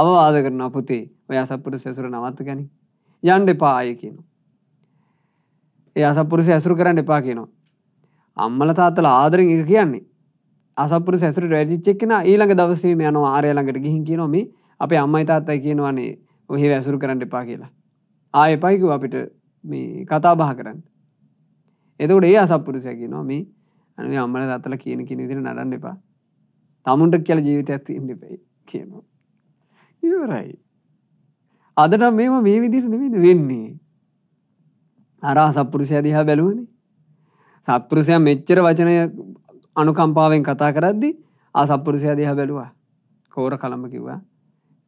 A: අවවාද කරන අපපුතේ ඔය අසපුරු සැසුර නවත්ත ගැන යන්ඩ එපාය කියනවා. ඒ අසපුරුසි ඇසුරු කරන්න එපා කියනවා. අම්මල තාත්තල ආදරෙන් එක කියන්නේ අසපුර සැසුරට වැඩිච්චෙක්ෙන ඊළඟ දවසේ යනවා ආරයළඟට ගිහින් කියනොමේ අපේ අම්මයි තාත්තයි කියනවානේ ඔහේ වැසුරු කරන්න එපා කියලා ආය පයිකු අපිට මේ කතා බහ කරන්න එතකට ඒ අසපපුරුසයකි නොම අනේ අම්මල දත්තල කියන කින විදිර නඩන්න එපා තමුන්ට කියල ජීවිත ඇති ඉඩිපයි කියනවා ඉවරයි අදට මේම මේ විදිර නෙවිද වෙන්නේ අරා සපපුරුෂය දිහා බැලුවනේ සත්පුරුෂය මෙච්චර වචනය අනුකම්පාවෙන් කතා කරද්දි ආසපපුරුෂය දිහා බැලුවා කෝර කළඹ කිව්වා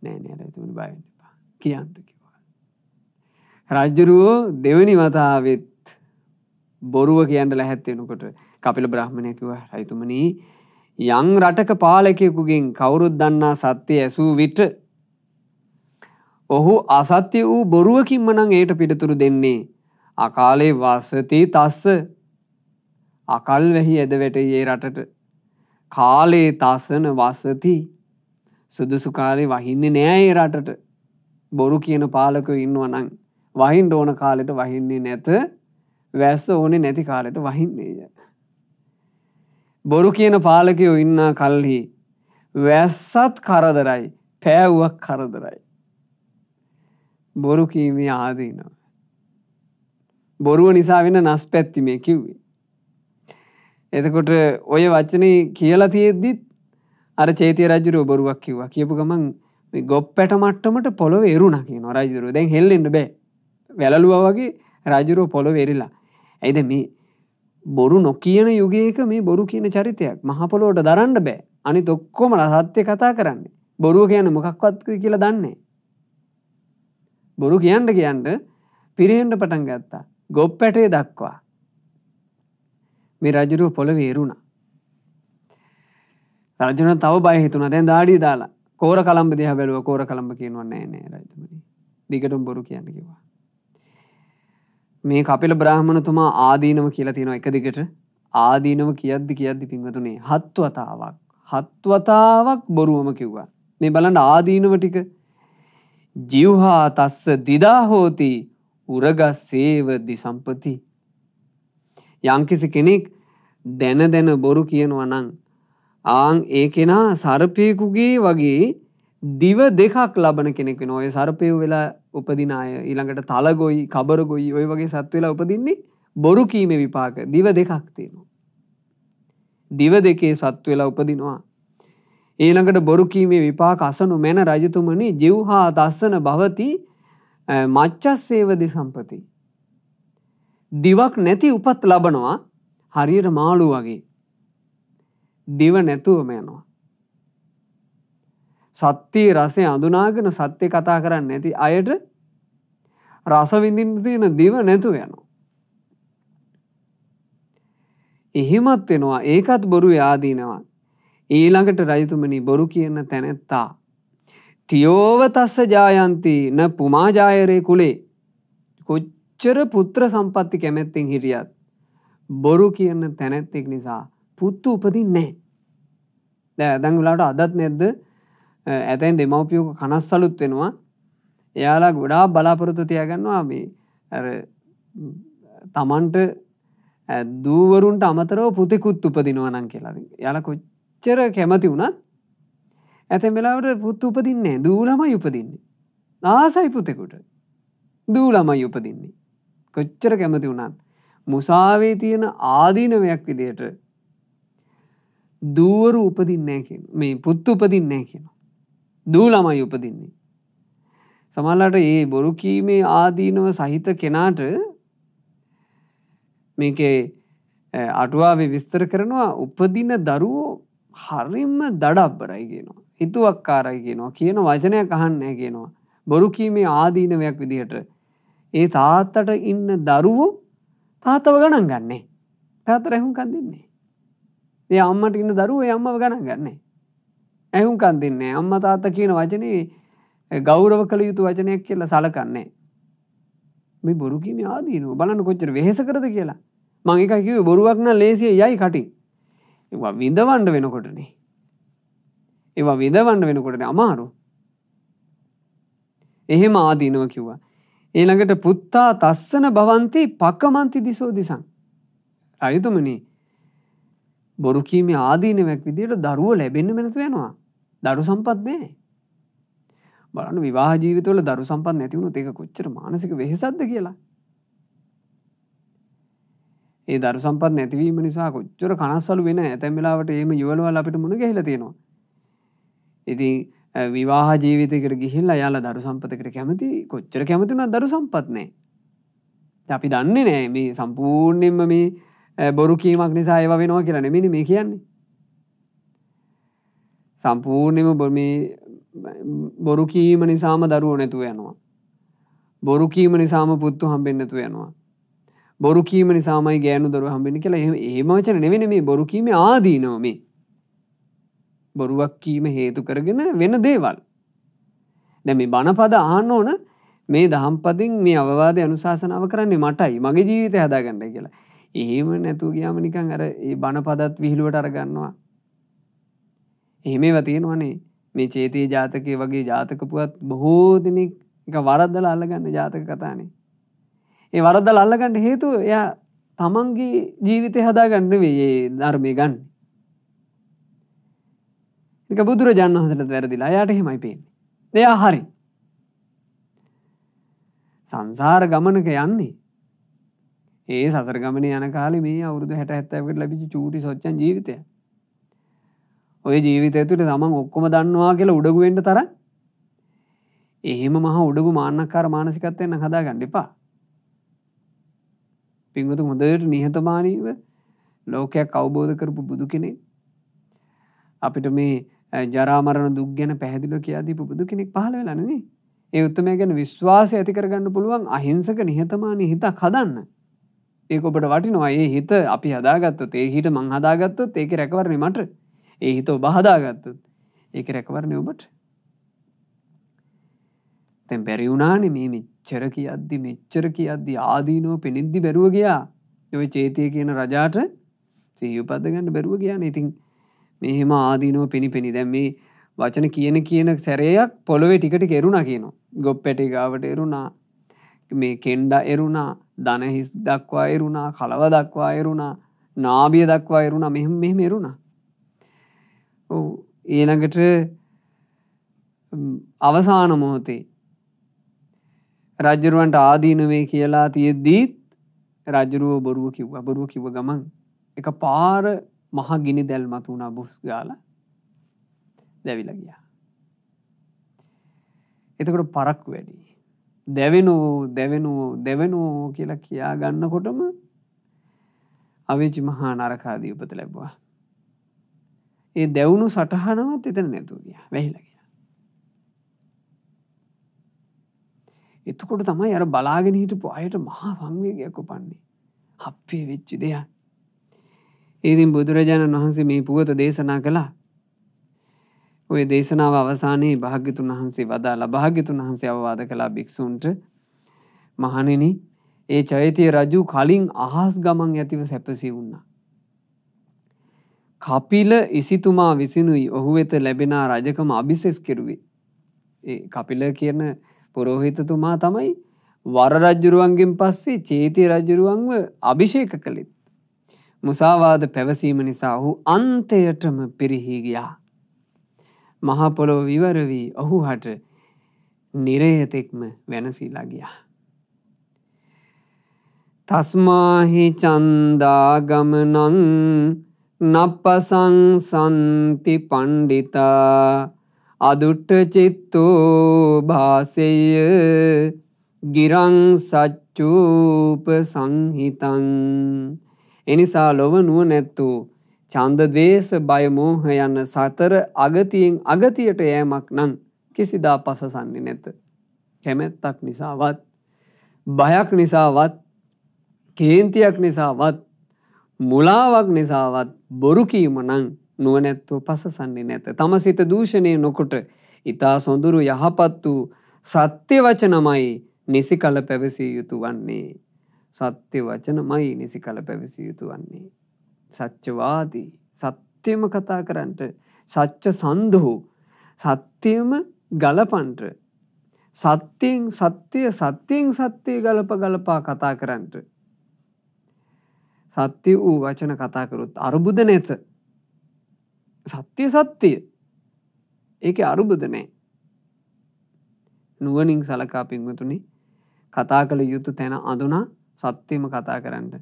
A: නෑ නෑ ඇතුමට බයන්න එපා කියන්න කිවා. රජ්ජුරුවෝ දෙවනි වතාවෙත් බොරුව කියන්න ලැහැත්වෙනකොට කපිල බ්‍රහ්මණයකිව රයිතුමනී යං රටක පාලකයකුගෙන් කවුරුත් දන්නා සත්‍යය ඇසූ විට ඔහු අසත්‍ය වූ බොරුවකින්ම නං ඒට පිටතුරු දෙන්නේ අකාලේ වසති තස්ස අකල් වැහි ඇද වැට ඒ රටට කාලේ තසන වසති සුදුසුකාලේ වහින්නේ නෑ ඒ රටට බොරු කියන පාලකව ඉන්නව නං වහින් ඕන කාලෙට වහින්නේ නැත වැස්ස ඕනේ නැති කාලෙට වහින්නේය. බොරු කියන පාලකයෝ ඉන්න කල්හි වැස්සත් කරදරයි පෑව්වක් කරදරයි. බොරු කීමේ ආදීනවා. බොරුව නිසා වෙන නස් පැත්ති මේ කිව්වේ. එතකොට ඔය වචනය කියලා තියෙද්දිත් අර චේතය රජරෝ බොරුවක් කිව්වා කියපු ගමන් ගොප්පැට මට්ටමට පොළොව එරුණකි නොරජුරු දැන් හෙල්ලෙන්ට බෑ වැලලුව වගේ රාජරෝ පොළො වෙරිලා ඇයිද මේ බොරු නොකියන යුගයක මේ බොරු කියන චරිතයක් මහපොලෝට දරන්න බෑ අනි තොක්කොම ලසත්‍යය කතා කරන්නේ බොරුව කියන මොකක්වත් කියලා දන්නේ බොරු කියන්න කියන්ට පිරිහෙන්ට පටන් ගත්තා ගොප්පැටේ දක්වා මේ රජරුව පොළ වේරුණා රජන තව බය හිතුන දැන් දාඩී දාලා කෝර කළම්ඹ දිහ බැලුව කෝර කළම්ඹ කියනවන්නේ නෑ රජතුමනි දිගටම් බොරු කියන්න කිවා. මේ කපිල බ්‍රහ්මණතුමා ආදීනව කියලා තියෙනවා එක දිගට ආදීනව කියද්දි කියද්දි පින්වතුනේ හත්තු වතාවක් හත්තු වතාවක් බොරුවම කිව්වා. මේ බලන්න ආදීනව ටික ජිව්හා තස්ස දිදාහෝති උරගස් සේව දිසම්පති. යංකිසි කෙනෙක් දැන දැන බොරු කියනවා නං ආං ඒ කෙනා සර්පයකුගේ වගේ දිව දෙකක් ලබන කෙනෙක් වෙන ඔය සර්පයව වෙලා උපදින අය ඊළඟට තලගොයි කබරගොයි ඔය වගේ සත්වවෙලා උපදින්නේ බොරු කීම විපාක දිව දෙකක් තියෙනවා. දිව දෙකේ සත්වවෙලා උපදිනවා. ඊළඟට බොරු කීමේ විපාක අසනු මෙන රජතුමනි ජෙව්හා දස්සන භවති මච්චස්සේවදි සම්පති. දිවක් නැති උපත් ලබනවා හරියට මාළු වගේ දිව නැතුවම යනවා. සත්‍යයේ රසය අඳුනාගෙන සත්‍ය කතා කරන්න නැති අයට රසවිඳින්න තියෙන දිව නැතුව යනවා. එහෙමත් වෙනවා ඒකත් බොරු යාදීනවා. ඊළඟට රජතුමනි බොරු කියන තැනැත්තා. තියෝව තස්ස ජායන්ති න පුමාජායරය කුලේ කොච්චර පුත්‍ර සම්පත්ති කැමැත්තෙන් හිටියත් බොරු කියන්න තැනැත්තෙක් නිසා පුත්තු උපදින්නේ නෑ දැන් වෙලාට අදත් නැද්ද ඇතැන් දෙමවපියෝක කනස් සලුත් වෙනවා එයාලා ගොඩා බලාපොරොත්තු තියගන්නවා මේ තමන්ට දූවරුන්ට අමතරව පුතිකුත් උපදිනුවනන් කියලාද යාල කොච්චර කැමති වුණත් ඇතැ වෙලාවට පුත් උපදින්නේ දූලම යුපදින්නේ ආසයි පුතෙකුට දූලම යුපදින්නේ කොච්චර කැමති වුණත් මුසාවේ තියෙන ආදීනවයක් විදියට දූවරු උපදින්නෑ කියෙන මේ පුත්තු උපදින්නෑ කියෙන. දූ ළමයි උපදින්නේ. සමල්ලට ඒ බොරු කීමේ ආදීනව සහිත කෙනාට මේක අටුවාවේ විස්තර කරනවා උපදින දරුවෝ හරිම දඩබ්බරයිගෙනවා. හිතුවක්කාරයිගෙනවා කියන වචනයක් අහන්න ගෙනවා. බොරු කීමේ ආදීනවයක් විදිහට. ඒ තාත්තට ඉන්න දරුවෝ තාතව ගණන් ගන්නේ. තාත රැහුම් කන්දින්නේ. ඒ අම්මට ඉන්න දරුව අම්ම ගණන් ගන්නේ. ඇහුම්කන් දෙන්නේ අම්ම තාත්ත කියන වචනේ ගෞරව කළ යුතු වචනයක් කියලා සලකන්නේ. මේ බොරුකීම ආදීනුව බලන්න කොච්චර වෙහෙස කරද කියලා මං එක කිව බොරුවක්න ලේසිය යයි කටින් ඒවා විඳවන්ඩ වෙනකොටනේ. ඒවා විදවන්ඩ වෙනකොටන අමාරු. එහෙම ආදීනව කිව්වා. ඒළඟට පුත්තා තස්සන භවන්ති පක්කමන්ති දිසෝ දිසන්. රයුතුමනේ බොරු කීමේ ආදීනමැක් විදියට දරුව ලැබෙන්න මෙනතු වෙනවා. දරු සම්පත් නෑ. බලන්න විවාහ ජීවිතවල දරු සම්පත් නැතිවුණු ඒක කොච්චර මානසික වෙහෙසක්ද කියලා. ඒ දරු සම්පත් නැතිවීම නිසා කොච්චර කනස්සලු වෙන ඇතැම් වෙලාවට ඒම යුවලවල් අපිට මුණ ගැහිලා තියෙනවා. ඉතින් විවාහ ජීවිතයකට ගිහිල්ලා යාලා දරු සම්පතකට කැමති කොච්චර කැමතිුණා දරු සම්පත් නෑ. අපි දන්නේ නෑ මේ සම්පූර්ණයෙන්ම මේ බොරු කීමක් නිසා ඒව වෙනවා කියලා නෙමිනි මේ කියන්නේ. සම්පූර්ණයම බොම බොරු කීම නිසාම දරුව නැතුව යනවා. බොරු කීම නිසාම පුත්තු හම්බෙන්නතු යනවා. බොරු කීම නිසාමයි ගෑනු දරුව හම්බෙන කියලා එහෙම ඒ මචන නෙවෙන මේ බොරු කීම ආදීනෝ මේ. බොරුවක් කීම හේතු කරගෙන වෙන දේවල්. දැම බණපද අහන්න ඕන මේ දහම්පදින් මේ අවවාද අනුශාසනාව කරන්නේ මටයි මගේ ජීවිතය හදාගන්න කියලා එහෙම නැතුව ගයාම නිකං අර ඒ බණපදත් විහිළුවට අරගන්නවා. එහෙමේව තියෙනවනේ මේ චේතයේ ජාතකය වගේ ජාතකපුවත් බොහෝ දෙනෙක් එක වරද්දල අල්ලගන්න ජාතක කතානේ. ඒ වරද්දල අල්ලගන්න හේතුව එය තමන්ගේ ජීවිතය හදාගන්න වේ ඒ ධර්මය ගන්න. එක බුදුරජාණන් වහසට වැරදිලා යායට හෙමයි පේන්නේ. එයා හරි. සංසාර ගමනක යන්නේ ඒ සසර ගමන යන කාල මේ අවුරුදු හැට හැත්තැකට ලබිචි චූටි සොච්චන් ජීවිතය ඔය ජීවිතය තුට තමන් ඔක්කොම දන්නවා කියලා උඩගුවෙන්ට තර එහෙම මහ උඩගු මාන්නක්කාර මානසිකත්වයන්න හදා ගණ්ඩිපා පින්වතු හොදට නිහතමානීව ලෝකයක් අවබෝධ කරපු බුදු කෙනෙ අපිට මේ ජරාමරණ දුක් ගැන පැහැදිලෝ කියාදී පුබුදු කෙනෙක් පහල වෙලන්නේ ඒ උත්තමය ගැන විශ්වාසය ඇතිකරගන්න පුළුවන් අහිංසක නිහතමානී හිතා කදන්න ඒක ඔබට වටිනවා ඒ හිත අපි හදාගත්තොත් ඒ හිට මං හදාගත්තොත් ඒක රැකවරණය මට ඒ හිතෝ බහදාගත්තොත් ඒක රැකවරණය ඔබට තැන් බැරිවුනානේ මේ මෙච්චර කියද්දි මෙච්චර කියද්දි ආදීනෝ පෙනෙද්දි බැරුව ගියා ඔය චේතිය කියන රජාට සහිඋපදගන්න බැරුව කියන ඉතින් මෙහෙම ආදීනෝ පෙනි පෙනි දැම් මේ වචන කියන කියන සැරයක් පොළොවේ ටිකට කෙරුණා කියනවා ගොප් පැටි ගාවට එරුණා මේ කෙන්ඩා එරුණා දනහිස් දක්වා එරුණා කලව දක්වා එරුණා නාබිය දක්වා එරුණා මෙ මෙ මෙරුණා ඔවු ඒනඟට අවසාන මොහොතේ රජරුවන්ට ආදීනවේ කියලා තියෙද්දීත් රජරුව බොරුව කිව් අබරුව කිව ගමන් එක පාර මහ ගිනි දැල් මතු වුණා බුස් ගාල දැවිල ගියා. එතකොට පරක්කු වැඩි. දැවෙනු දැවෙනු දෙවෙනු කියලා කියා ගන්නකොටම අවිචි මහා නරකාදී උපත ලැබ්වා. ඒ දැවුණු සටහනවත් එතන නැතුව ගිය වැහිලගිය. එතකොට තමයි අර බලාගෙන හිටපු අයට මහා සංවේගයක් උපන්නේ හප්පේ වෙච්චි දෙයක්. ඒතින් බුදුරජාණන් වහන්සේ මේ පුවත දේශනා කළා ඔය දේශනාව අවසානයේ භාග්‍යතුන් වහන්සේ වදාලා භාග්‍යතුන් වහන්සේ අවවාද කළා භික්‍ෂූන්ට මහනෙන ඒ චෛතය රජු කලින් අහස් ගමන් ඇතිව සැපසි වුණා. කපිල ඉසිතුමා විසිනුයි ඔහු වෙත ලැබෙනා රජකම අභිසෙස් කෙරුවේ. ඒ කපිල කියන පොරෝහිතතුමා තමයි වරරජ්ජුරුවන්ගෙන් පස්සේ චේතය රජුරුවන්ව අභිෂේක කළෙත්. මුසාවාද පැවසීම නිසා ඔහු අන්තයටම පිරිහි ගියා. මහපොළොව විවර වී ඔහු හට නිරයතෙක්ම වෙනසිලා ගියා. තස්මාහි චන්දාගමනං නප්පසං සන්ති පණ්ඩිතා අදුට්ට චිත්තෝ භාසය ගිරං සච්චූප සංහිතන් එනිසා ලොව නුව නැත්තූ චන්ද දේශ බයමෝහ යන සතර අගතියෙන් අගතියට යෑමක් නම් කිසිදා පසසන්නේ නැත. කැමැත්තක් නිසාවත් බයක් නිසාවත් කේන්තියක් නිසාවත් මුලාවක් නිසාවත් බොරුකීම නං නුවනැත්තෝ පසසන්නේ නැත. තම සිත දූෂණය නොකොට ඉතා සොඳුරු යහපත් වූ සත්‍ය වචනමයි නිසි කල පැවසිය යුතු වන්නේ. සත්‍ය වචනමයි නිසි කල පැවසිය යුතු වන්නේ. සත්‍යවාදී සත්‍යම කතා කරන්නට සච්ච සන්දහෝ සත්‍යම ගලපන්ට සත්‍යයෙන් සත්‍යය සත්‍යයෙන් සත්‍යය ගලප ගලපා කතා කරන්නට සත්‍ය වූ වචන කතාකරුත් අරුබුද නැත සත්‍ය සත්‍යය ඒක අරුබුද නෑ නුවනින් සලකා පින්වතුනි කතා කළ යුතු තැන අඳුනා සත්‍යම කතා කරන්නට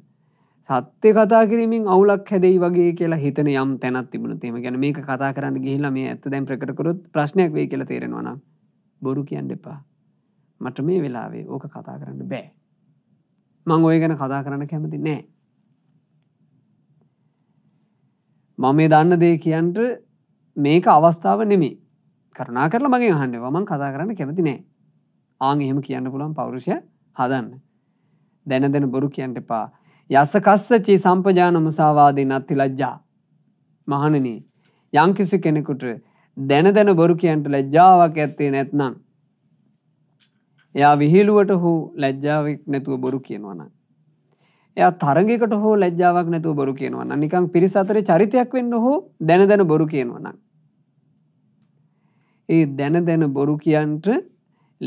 A: සත්‍ය කතා කිරීමෙන් අවුලක් හැදයි වගේ කියලා හිතන යම් තැනත් තිබුණ තේම ගැන මේ කතා කරන්න ගිහිල්ල මේ ඇත දැම් ප්‍රකටකරුත් ප්‍රශ්නයක් වේ කියලා තේරෙනවන බොරු කියන්න එපා මට මේ වෙලාවේ ඕක කතා කරන්න බෑ මං ඔය ගැන කතා කරන්න කැමති නෑ මම මේ දන්න දේ කියන්ට මේක අවස්ථාව නෙමේ කරුණා කරලා මගේ අහන්නවා මං කතා කරන්න කැමති නෑ ආං එහෙම කියන්න පුළුවන් පෞරුෂය හදන්න දැන දෙන බොරු කියන්ට එපා යස කස්සචී සම්පජාන මුසාවාදී නත්ති ලජ්ජා. මහණන යංකිසි කෙනෙකුට දැන දැන බොරු කියන්ට ලැජ්ජාවක් ඇත්තේ නැත්නම්. එයා විහිළුවට හෝ ලැජ්ජාවක් නැතුව බොරු කියනවන. එයා තරගෙකට හෝ ලැජ්ජාවක් නැතුව බොරු කියනවන නිකං පිරිසතර චරිතයක් වෙන්න හෝ දැන දැන බොරු කියනවන. ඒ දැන දැන බොරු කියන්ට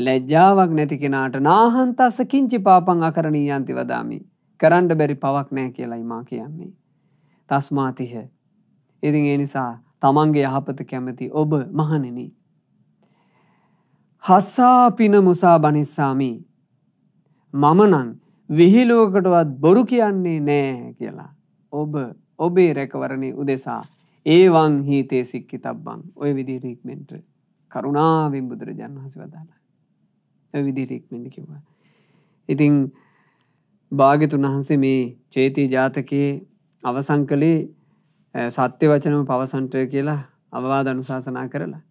A: ලැජ්ජාවක් නැති කෙනාට නාහන්තස්ස කිංචි පාපන් අකරණීයන්ති වදාමී. කරන්න බැරි පවක් නෑ කියලයි මා කියන්නේ. තස්මාතිහ. ඉතින් ඒ නිසා තමන්ගේ යහපත කැමති ඔබ මහනෙන. හස්සා පින මුසා බනිස්සාමී. මමනන් විහිලුවකටවත් බොරු කියන්නේ නෑ කියලා. ඔබ ඔබේ රැකවරණය උදෙසා ඒවන් හිතේ සික්කි තබ්බන් ඔය විදිරීක්මෙන්ට කරුණාවෙන් බුදුරජන් හසි වදාලා. විදිරීක්මෙන්ටි කිව්වා. ඉතිං භාගිතුන් වහන්සේ මේ චේතී ජාතකයේ අවසන් කළේ සත්‍ය වචනම පවසන්ටය කියලා අවවාද අනුශාසනා කරලා.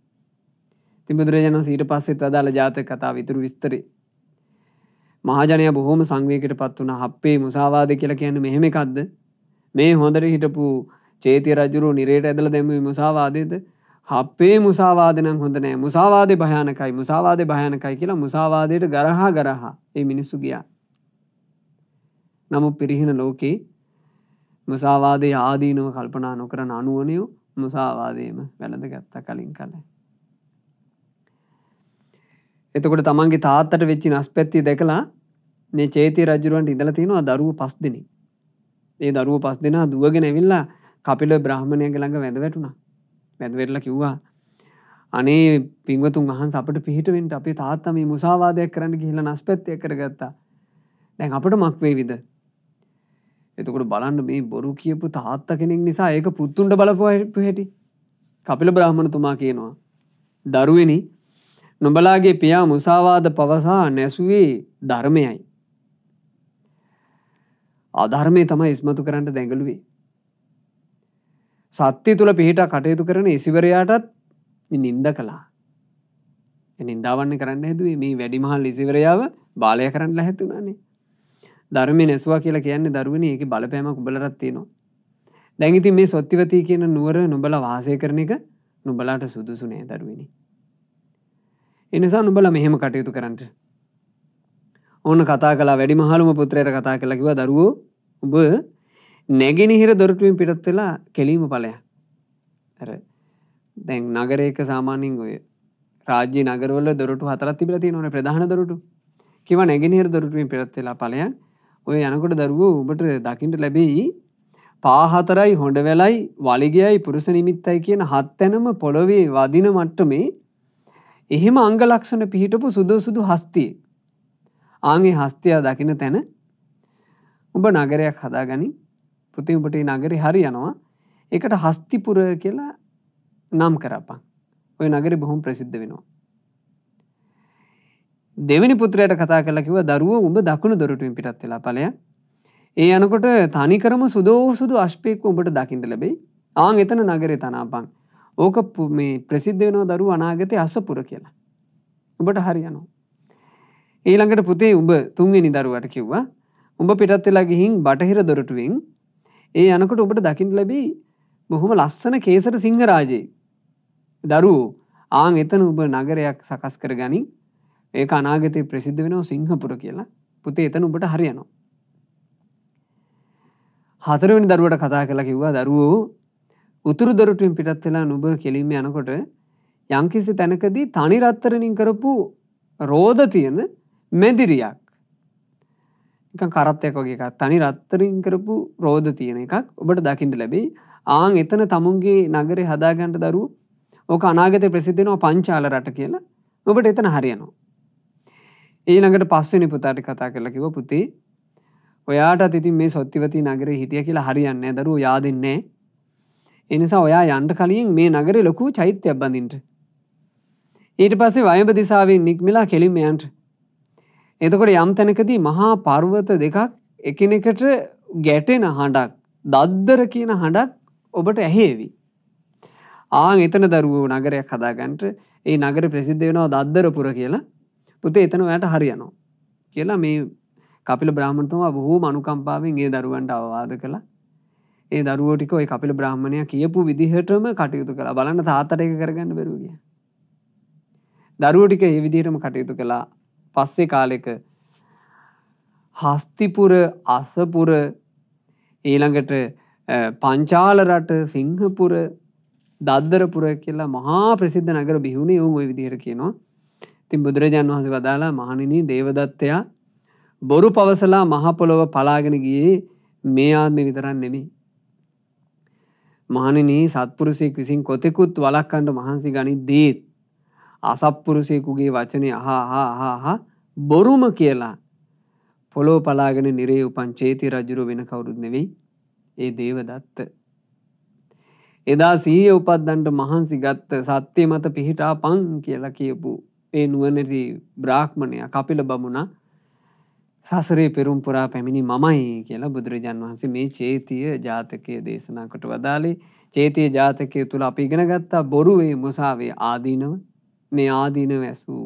A: ඉතින් බුදුරජාණන් ඊට පස්සෙත් අදාළ ජාතක කතා විතරු විස්තරේ. මහජනය බොහොම සංවේගයට පත් වුණ හප්පේ මුසාවාද කියලා කියන්නේ මෙහෙම එකක්ද? මේ හොඳට හිටපු චේතිය රජුරු නිරේට ඇදලා දැමුවේ මුසාවාදයේද? හප්පේ මුසාවාද නම් හොඳ නෑ. මුසාවාදේ භයානකයි. මුසාවාදේ භයානකයි කියලා මුසාවාදයට ගරහා ගරහා මේ මිනිස්සු ගියා. නමු පිරිහෙන ලෝකයේ මසාවාදය ආදීනව කල්පනා නොකරන අනුවනයෝ මසාවාදයම වැළඳ ගත්ත කලින් කලයි. එතකොට තමන්ගේ තාත්තට වෙච්චි නස්පැත්ති දැකලා මේ චේතය රජරුවන්ට ඉඳල තියෙනවා දරුව පස් දෙනෙ. ඒ දරුව පස් දෙනා දුවගෙන ඇවිල්ලා කපිල බ්‍රහ්මණය ගළඟ වැඳ වැටුණා වැැදවෙරල කිව්වා. අනේ පින්වතුන් වහන් අපට පිහිටවෙන්ට අපි තාත්තම මුසාවාදයක් කරන්න කියලා නස්පැත්තිය කරගත්තා. දැන් අපට මක්වේ විද එතකොට බලන්න මේ බොරු කියපු තාත්ත කෙනෙක් නිසා ඒක පුත්තුන්ට බලපු හැටි කපිල බ්‍රහ්මණතුමා කියනවා. දරුවනි නොබලාගේ පියා මුසාවාද පවසා නැසුවේ ධර්මයයි. අධර්මය තමයි ඉස්මතු කරන්නට දැඟලුවේ. සත්‍යය තුළ පිහිට කටයුතු කරන ඉසිවරයාටත් නින්ද කලා. නින්දාවන්න කරන්න හැදුවේ මේ වැඩිමහල් ඉසිවරයාව බාලය කරන්න හැතුනානේ ධර්මය නැසවා කියලා කියන්නේ දරුවන ඒක බලපෑම උබලරත්තියනවා. දැඟිති මේ සොත්තිවතී කියන නුවර නොබල වාසය කරන එක නුබලාට සුදුසුනේ දරුවනි. එනිසා නුබල මෙහෙම කටයුතු කරන්නට. ඕන කතා කලා වැඩි මහලුම පුත්‍රයට කතා කලකිව දරුවෝ උබ නැගෙනහිර දොරටුවෙන් පිටත් වෙලා කෙලීම පලය. ඇර දැන් නගරයක සාමාන්‍යෙන් ඔය රාජ්‍ය නගරවල දොරට හතරත් තිබල තිය නොන ප්‍රධාන දොරටු කිව නැගෙනහිර දොරටුවෙන් පිටත් වෙලා පලයක් ඔය යනකොට දරුවෝ ඔබට දකිට ලැබෙයි පාහතරයි හොඩ වෙලයි වලිගයයි පුරුස නිමිත්තයි කියන හත්තැනම පොළොවේ වදින මට්ටමේ එහෙම අංගලක්ෂණ පිහිටපු සුදුසුදු හස්තිය. ආගේ හස්තියා දකින තැන ඔබ නගරයක් හදාගනි පුති උඹට නගරි හරි යනවා එකට හස්තිපුර කියලා නම් කරපන් ඔය නගරි බොහොම ප්‍රසිද්ධ වෙනවා. දෙවිනි පුත්‍රයට කතා කලා කිව දරුව උඹ දකුණු දොරටුවෙන් පිටත් වෙලා පලය ඒ අනකොට තනිකරම සුදෝ සුදු අශ්පයෙක් උඹට දකිට ලැබෙයි ආං එතන නගරේ තනාපං ඕක මේ ප්‍රසිද්ධ වෙනෝ දරු අනාගත අසපුර කියලා උඹට හරි යනවා ඊළඟට පුතේ උඹ තුන්වෙනි දරුවට කිව්වා උඹ පිටත් වෙලා ගිහින් බටහිර දොරටුවෙන් ඒ යනකොට ඔබට දකිින් ලැබී බොහොම ලස්සන කේසර සිංහරාජයේ. දරු ආං එතන ඔබ නගරයක් සකස් කර ගනිින් ඒ අනාගතය ප්‍රසිද්ධ වෙනෝ සිංහපුර කියලා පුතේ එතන උඹට හරියනවා. හතරවෙනි දරුවට කතා කලා කිව්වා දරුවෝ උතුරු දොරටුවෙන් පිටත් වෙලා නුබ කෙලින්ම යනකොට යම්කිසි තැනකදී තනිරත්තරණින් කරපු රෝධ තියෙන මැදිරියක් කරත්තයක් වගේ එකක් තනි රත්තරින් කරපු රෝධ තියෙන එකක් ඔබට දකිින්ට ලැබේ ආං එතන තමුන්ගේ නගරේ හදාගන්ට දරු ඕක අනාගත ප්‍රසිද්ධනවා පංචාල රට කියලා ඔබට එතන හරියනවා ඒනඟට පස්සනි පුතාට කතා කරලා කිව පුති ඔයාට තිති මේ සොත්තිවති නගර හිටිය කියලා හරියන්න දරු යා දෙන්නේ එනිසා ඔයා යන්ට කලින් මේ නගර ලොකු චෛත්‍ය බඳින්ට ඊට පස්සේ වයඹ දිසාවෙන් නික්මිලා කෙලිමයන්ට එතකොට යම් තැනකදී මහා පර්වත දෙකක් එකනෙකට ගැටෙන හඬක් දද්දර කියන හඬක් ඔබට ඇහේවි ආ එතන දරුවෝ නගරයක් හදාගන්ට ඒ නගර ප්‍රසිද්ධ වෙනවා දද්දරපුර කියලා පුතේ එතන ඔයට හරියනවා කියලා මේ කපිල බ්‍රහ්මණතුමා බොහෝ මනුකම්පාවෙන් ඒ දරුවන්ට අවවාද කළ ඒ දරුවටික ඔය කපිල බ්‍රහ්මණය කියපු විදිහටම කටයුතු කළ බලන්න තාත්තට එක කරගන්න බැරුගිය දරුවටික ඒ විදිහටම කටයුතු කළා පස්සේ කාලෙක හස්තිපුර අසපුර ඊළඟට පංචාල රට සිංහපුර දද්දරපුර කියලා මහා ප්‍රසිද්ධ නගර බිහුණේ ඔුන් ඔය විදිහයට කියනවා තින් බුදුරජාන් වහස වදාලා මහනිනී දේවදත්තයා බොරු පවසලා මහපොළොව පලාගෙන ගියේ මේ ආත්මි විතරන් නෙමි. මහනිනී සත්පුරුසයෙක් විසින් කොතෙකුත් වලක්කන්ට මහන්සි ගනි දේත් අසප්පුරුසයකුගේ වචනය හාහාහා බොරුම කියලා පොලෝ පලාගෙන නිරේ උපන් චේති රජුරු වෙන කවුරුත් නෙවෙයි ඒ දේවදත්ත. එදා සීය උපත්දන්ට මහන්සි ගත්ත සත්‍යය මත පිහිටා පං කියලා කියපු ඒ නුවනැති බ්‍රාහ්මණය කපිල බමුණ සසරේ පෙරුම්පුරා පැමිණි මමයි කියලා බුදුරජාන් වහන්සේ මේ චේතිය ජාතකය දේශනාකොට වදාලේ චේතිය ජාතකය තුළ අපි ඉගෙන ගත්තා බොරුවේ මුසාවේ ආදීනව මේ ආදීන වැසූ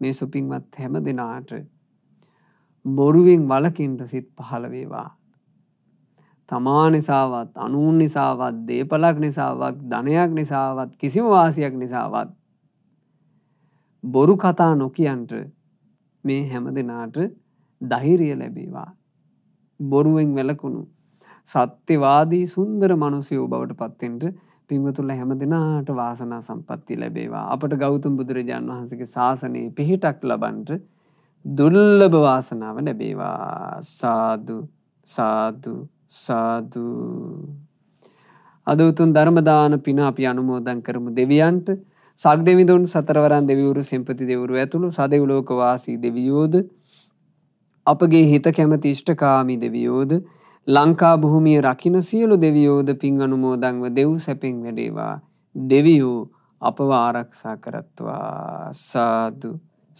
A: මේ සුපින්වත් හැම දෙනාට බොරුවෙන් වලකින්ට සිත් පහළවේවා. තමා නිසාවත් අනුන් නිසාවත් දේපලක් නිසාවක් ධනයක් නිසාවත් කිසිම වාසියක් නිසාවත් බොරු කතා නොකියන්ට මේ හැම දෙනාට දහිරිය ලැබේවා. බොරුවෙන් වැලකුණු සත්‍යවාදී සුන්දර මනුසයෝ බවට පත්තෙන්ට පිංවතුල්ල හැම දෙනාට වාසනා සම්පත්ති ලැබේවා අපට ගෞතුම් බුදුරජාන් වහන්සගේ ශාසනයේ පිහිටක් ලබන්ට දුල්ලභ වාසනාව ලැබේවා සාදු සාදු සාදු අද උතුන් ධර්මදාන පින අපි අනුමෝදන් කරමු දෙවියන්ට සක් දෙවිඳුන් සතරවරන් දෙවිවරු සෙම්පති දෙවරු ඇතුළු සදවුලෝකවාසී දෙවියෝද අපගේ හිත කැමති ෂ්ටකාමි දෙවියෝද ලංකා බොහොමිය රකින සියලු දෙවියෝද පින් අනුමෝදංව දෙව් සැපෙන් වැඩේවා දෙවියෝ අපව ආරක්ෂා කරත්වා සාදු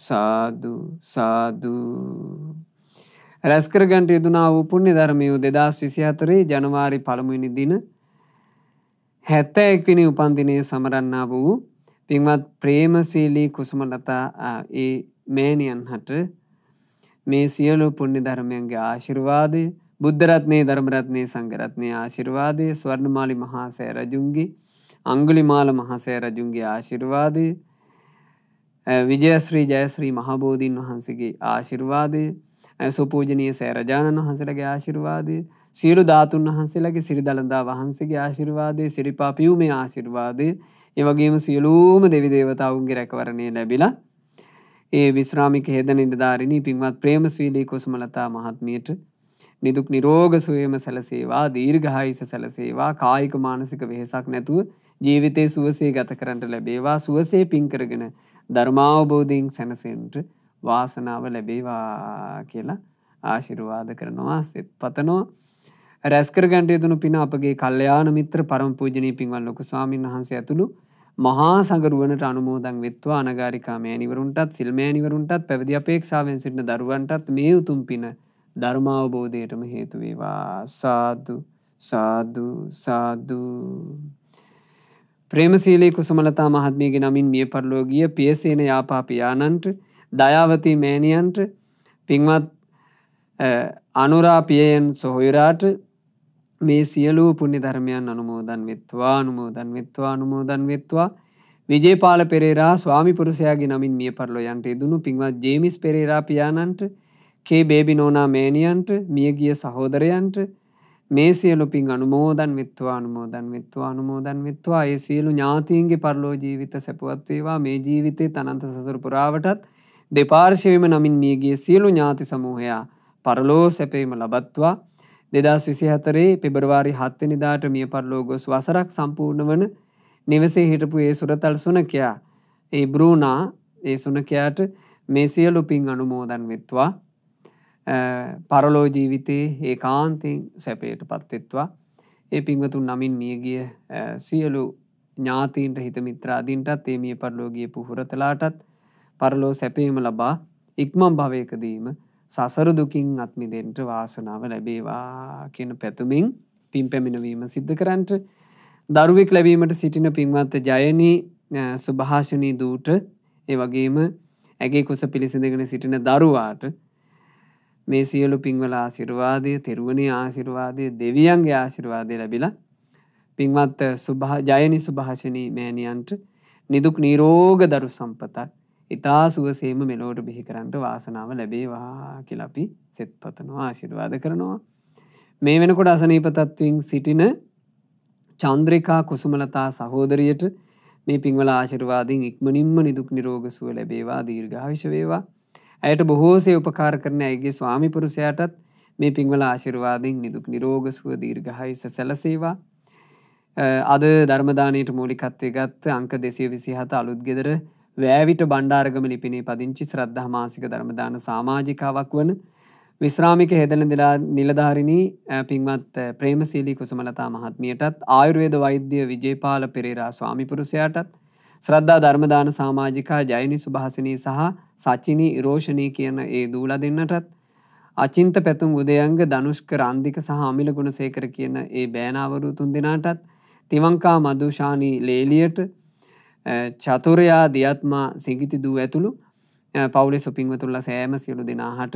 A: සාදු සාදුූ. රැස්කරගන්ට යුතුනා වූ පුුණ්‍ය ධර්මයූ දෙදස් විසිහතරේ ජනවාරි පළමුවිනි දින හැත්තැ එක්විනි උපන්දිනය සමරන්නා වූ පින්වත් ප්‍රේමශීලී කුසුමලතා ඒ මේනියන් හට මේ සියලු පුණ්‍ය ධර්මයන්ගේ ආශිර්වාදය බුද්ධරත්නයේ ධර්මරත්නයේ සංගරත්නය ආශිර්වාදය ස්වර්ණමාලි මහාසය රජුන්ගේ අංගුලිමාල මහසය රජුන්ගේ ආශිර්වාදය විජයශ්‍රී ජයශ්‍රී මහබෝධීන් වහන්සේගේ ආශිර්වාදය සුපූජනීය සෑරජාණන් වහන්සේලගේ ආශිර්වාදය සියලු ධාතුන් වහන්සේලගේ සිරිදළදා වහන්සේගේ ආශිර්වාදය සිරිපා පියුමේ ආශිර්වාදය ඒවගේම සියලූම දෙවි දේවතාවුන්ගේ රැකවරණය ලැබිලා ඒ විශ්‍රාමික හෙද නිධාරිණී පින්වත් ප්‍රේම ස්වීලී කුසමලතා මහත්මියට නිදුක් නිරෝග සුවයම සැලසේවා දීර්ඝායුෂ සැලසේවා කායික මානසික වෙහෙසක් නැතුව ජීවිතේ සුවසේ ගත කරන්නට ලැබේවා සුවසේ පින් කරගෙන ධර්මාවබෝධයෙන් සැනසෙන්නට වාසනාව ලැබේවා කියලා ආශිර්වාද කරනවා සෙත් පතනවා රැස්කරගන්ට යුතුනු පින අපගේ කල්්‍යයාන මිත්‍ර පරම පූජනී පින්වල් ලොකු ස්වාමීන් වහන්ස ඇතුළු මහා සඟරුවනට අනුමෝදන් වෙත්වා අනගාරිකාමෑනිවරුන්ටත් සිල්මෑනිවරුන්ටත් පැවිදි අපේක්ෂාවෙන් සිටින දරුවන්ටත් මේ උතුම් පින ධර්මාවබෝධයටම හේතුවේවා සාදු සාදු සාදුූ. ප්‍රේමසීලේ කුසමලතා මහත්මියගේ නමින් මිය පරලෝගිය පියසේන යාපාපියානන්ට දයාවති මෑණියන්ට පින්වත් අනුරාපියයන් සොහොයරාට මේ සියලූ පුුණි ධර්මයන් අනුමෝදන් වෙත්වා අනුමෝදන් වෙත්වා අනුමෝදන් වෙත්වා විජේපාල පෙරේරා ස්වාමිපුරුසයාගේ නමින් මිය පරලොයන්ට දුනු පින්වත් ජේමිස් පෙරේරා පියානන්ට කේ බේබි නෝනා මේනියන්ට මියගිය සහෝදරයන්ට මේ සියලු පින් අනුමෝදන් විත්වා අනුමෝදන් විත්වා අනුමෝදන් විත්වා ඒ සියලු ඥාතීන්ගේ පරලෝ ජීවිත සැපවත්වේවා මේ ජීවිතේ තනන්ත සසරපුරාවටත් දෙපාර්ශවම නමින් මියගේ සියලු ඥාති සමූහයා පරලෝ සැපේම ලබත්වා දෙදස් විසිහතරේ පෙබරවාරි හත්වනිදාට මිය පරලෝගොස් වසරක් සම්පූර්ණ වන නිවසේ හිටපු ඒ සුරතල් සුනකයා ඒ බරූනා ඒ සුනකයාට මේ සියලු පින් අනුමෝදන් වෙත්වා පරලෝ ජීවිතයේ ඒ කාන්තින් සැපයට පත්වෙත්වා ඒ පින්වතුන් නමින් මියගිය සියලු ඥාතීන්ට හිතමිත්‍රාදීන්ටත් ඒ මිය පරලෝගිය පුහුරතලාටත් පරලෝ සැපීම ලබා ඉක්මම් භවයකදීම සසර දුකින් අත්මිදෙන්ට වාසනාව ලැබේවා කියන පැතුමින් පින් පැමිණවීම සිද්ධ කරන්ට දරුවෙක් ලැබීමට සිටින පින්වත්ත ජයනී සුභාෂණී දූට ඒ වගේම ඇගේ කුස පිළිසිඳගෙන සිටින දරුවාට මේ සියලු පින්වල ආසිරවාදය තෙරුවනි ආසිරවාදය දෙවියන්ගේ ආසිරවාදය ලැබිලා පින්වත් ජයනි සුභාෂණී මෑණියන්ට නිදුක් නීරෝග දරු සම්පතක් ඉතා සුවසේම මෙලෝට බිහි කරන්නට වාසනාව ලැබේවා කියලපි සෙත් පතනවා ආශිර්වාද කරනවා. මේ වෙනකොට අසනීපතත්වයෙන් සිටින චන්ද්‍රිකා කුසුමලතා සහෝදරියට මේ පින්වල ආශිර්වාදින් ඉක්මනින්ම නිදුක් නිරෝග සුව ලැබේවා දීර්ඝාවිශ වේවා. ඇයට බොහෝසේ උපකාර කරන ඇගේ ස්වාමිපුරුෂයාටත් මේ පින්වල ආශිර්වාදින් නිදුක් නිරෝග සුව දීර්ඝායුෂ සැලසේවා. අද ධර්මදානයට මූලිකත්වය ගත් අංක දෙසිය විසිහත අලුත් ගෙදර වෑවිට බණ්ඩාර්ගම ලිපිනේ පදිංචි ශ්‍රද්ධ මාසික ධර්මදාන සාමාජිකාවක් වන විශ්‍රාමික හෙදන දෙලා නිලධාරිණී පින්වත් ප්‍රේමසීලී කුසමලතා මහත්මියටත් ආයුර්වේද වෛද්‍ය විජේපාල පෙරේරා ස්වාමිපුරුසයටත් ශ්‍රද්ධා ධර්මදාන සාමාජිකා ජයනි සුභාසිනී සහ සචිනී රෝෂණී කියන ඒ දූල දෙන්නටත් අචින්ත පැතුම් උදයංග ධනුෂ්ක රන්දික සහ අමිල ගුණසේකර කියන ඒ බෑනාවරු තුන් දෙනාටත් තිවංකා මදුෂානී ලේලියට චතුරයා දියත්මා සිගිති දූ ඇතුළු පවුලෙ සුපින්වතුල්ල සෑම සියලු දෙනාහට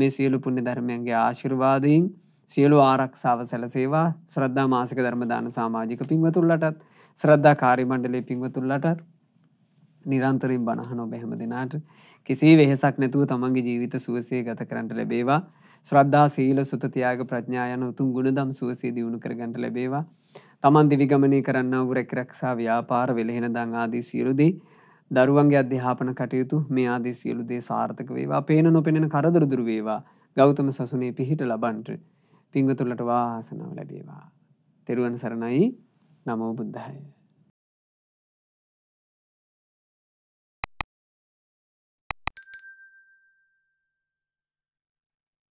A: මේ සියලු පුුණ්‍ය ධර්මයන්ගේ ආශිර්වාදයෙන් සියලු ආරක්ෂාව සැලසේවා ශ්‍රද්ධා මාසික ධර්මදාන සාමාජික පින්වතුල්ලටත් ශ්‍රද්ධා කාරිමණ්ඩලේ පින්වතුල්ලටත් නිරන්තරින් බණහනෝ බැහැම දෙනාට කිසි වෙහෙසක් නැතුව තමන්ගේ ජීවිත සුවසේ ගත කරන්නට ලැබේවා ශ්‍රද්ධා සීල සුතතියාග ප්‍රඥායන උතුම් ගුණදම් සුවසේ දියුණු කරගන්නට ලැබේවා තමන් දිවිගමනය කරන්න වරැකිරක්ෂා ව්‍යාපාර වෙලහෙන දං ආදී සියලුදී දරුවන්ගේ අධ්‍යාපන කටයුතු මේ ආදී සියලුදේ සාර්ථක වේවා පේන නොපෙනෙන කරදරදුර වේවා ගෞතම සසුනේ පිහිට ලබන්ට පිංගතුලට වාසනාව ලැබේවා. තෙරුවන් සරණයි නමෝ බුද්ධහය.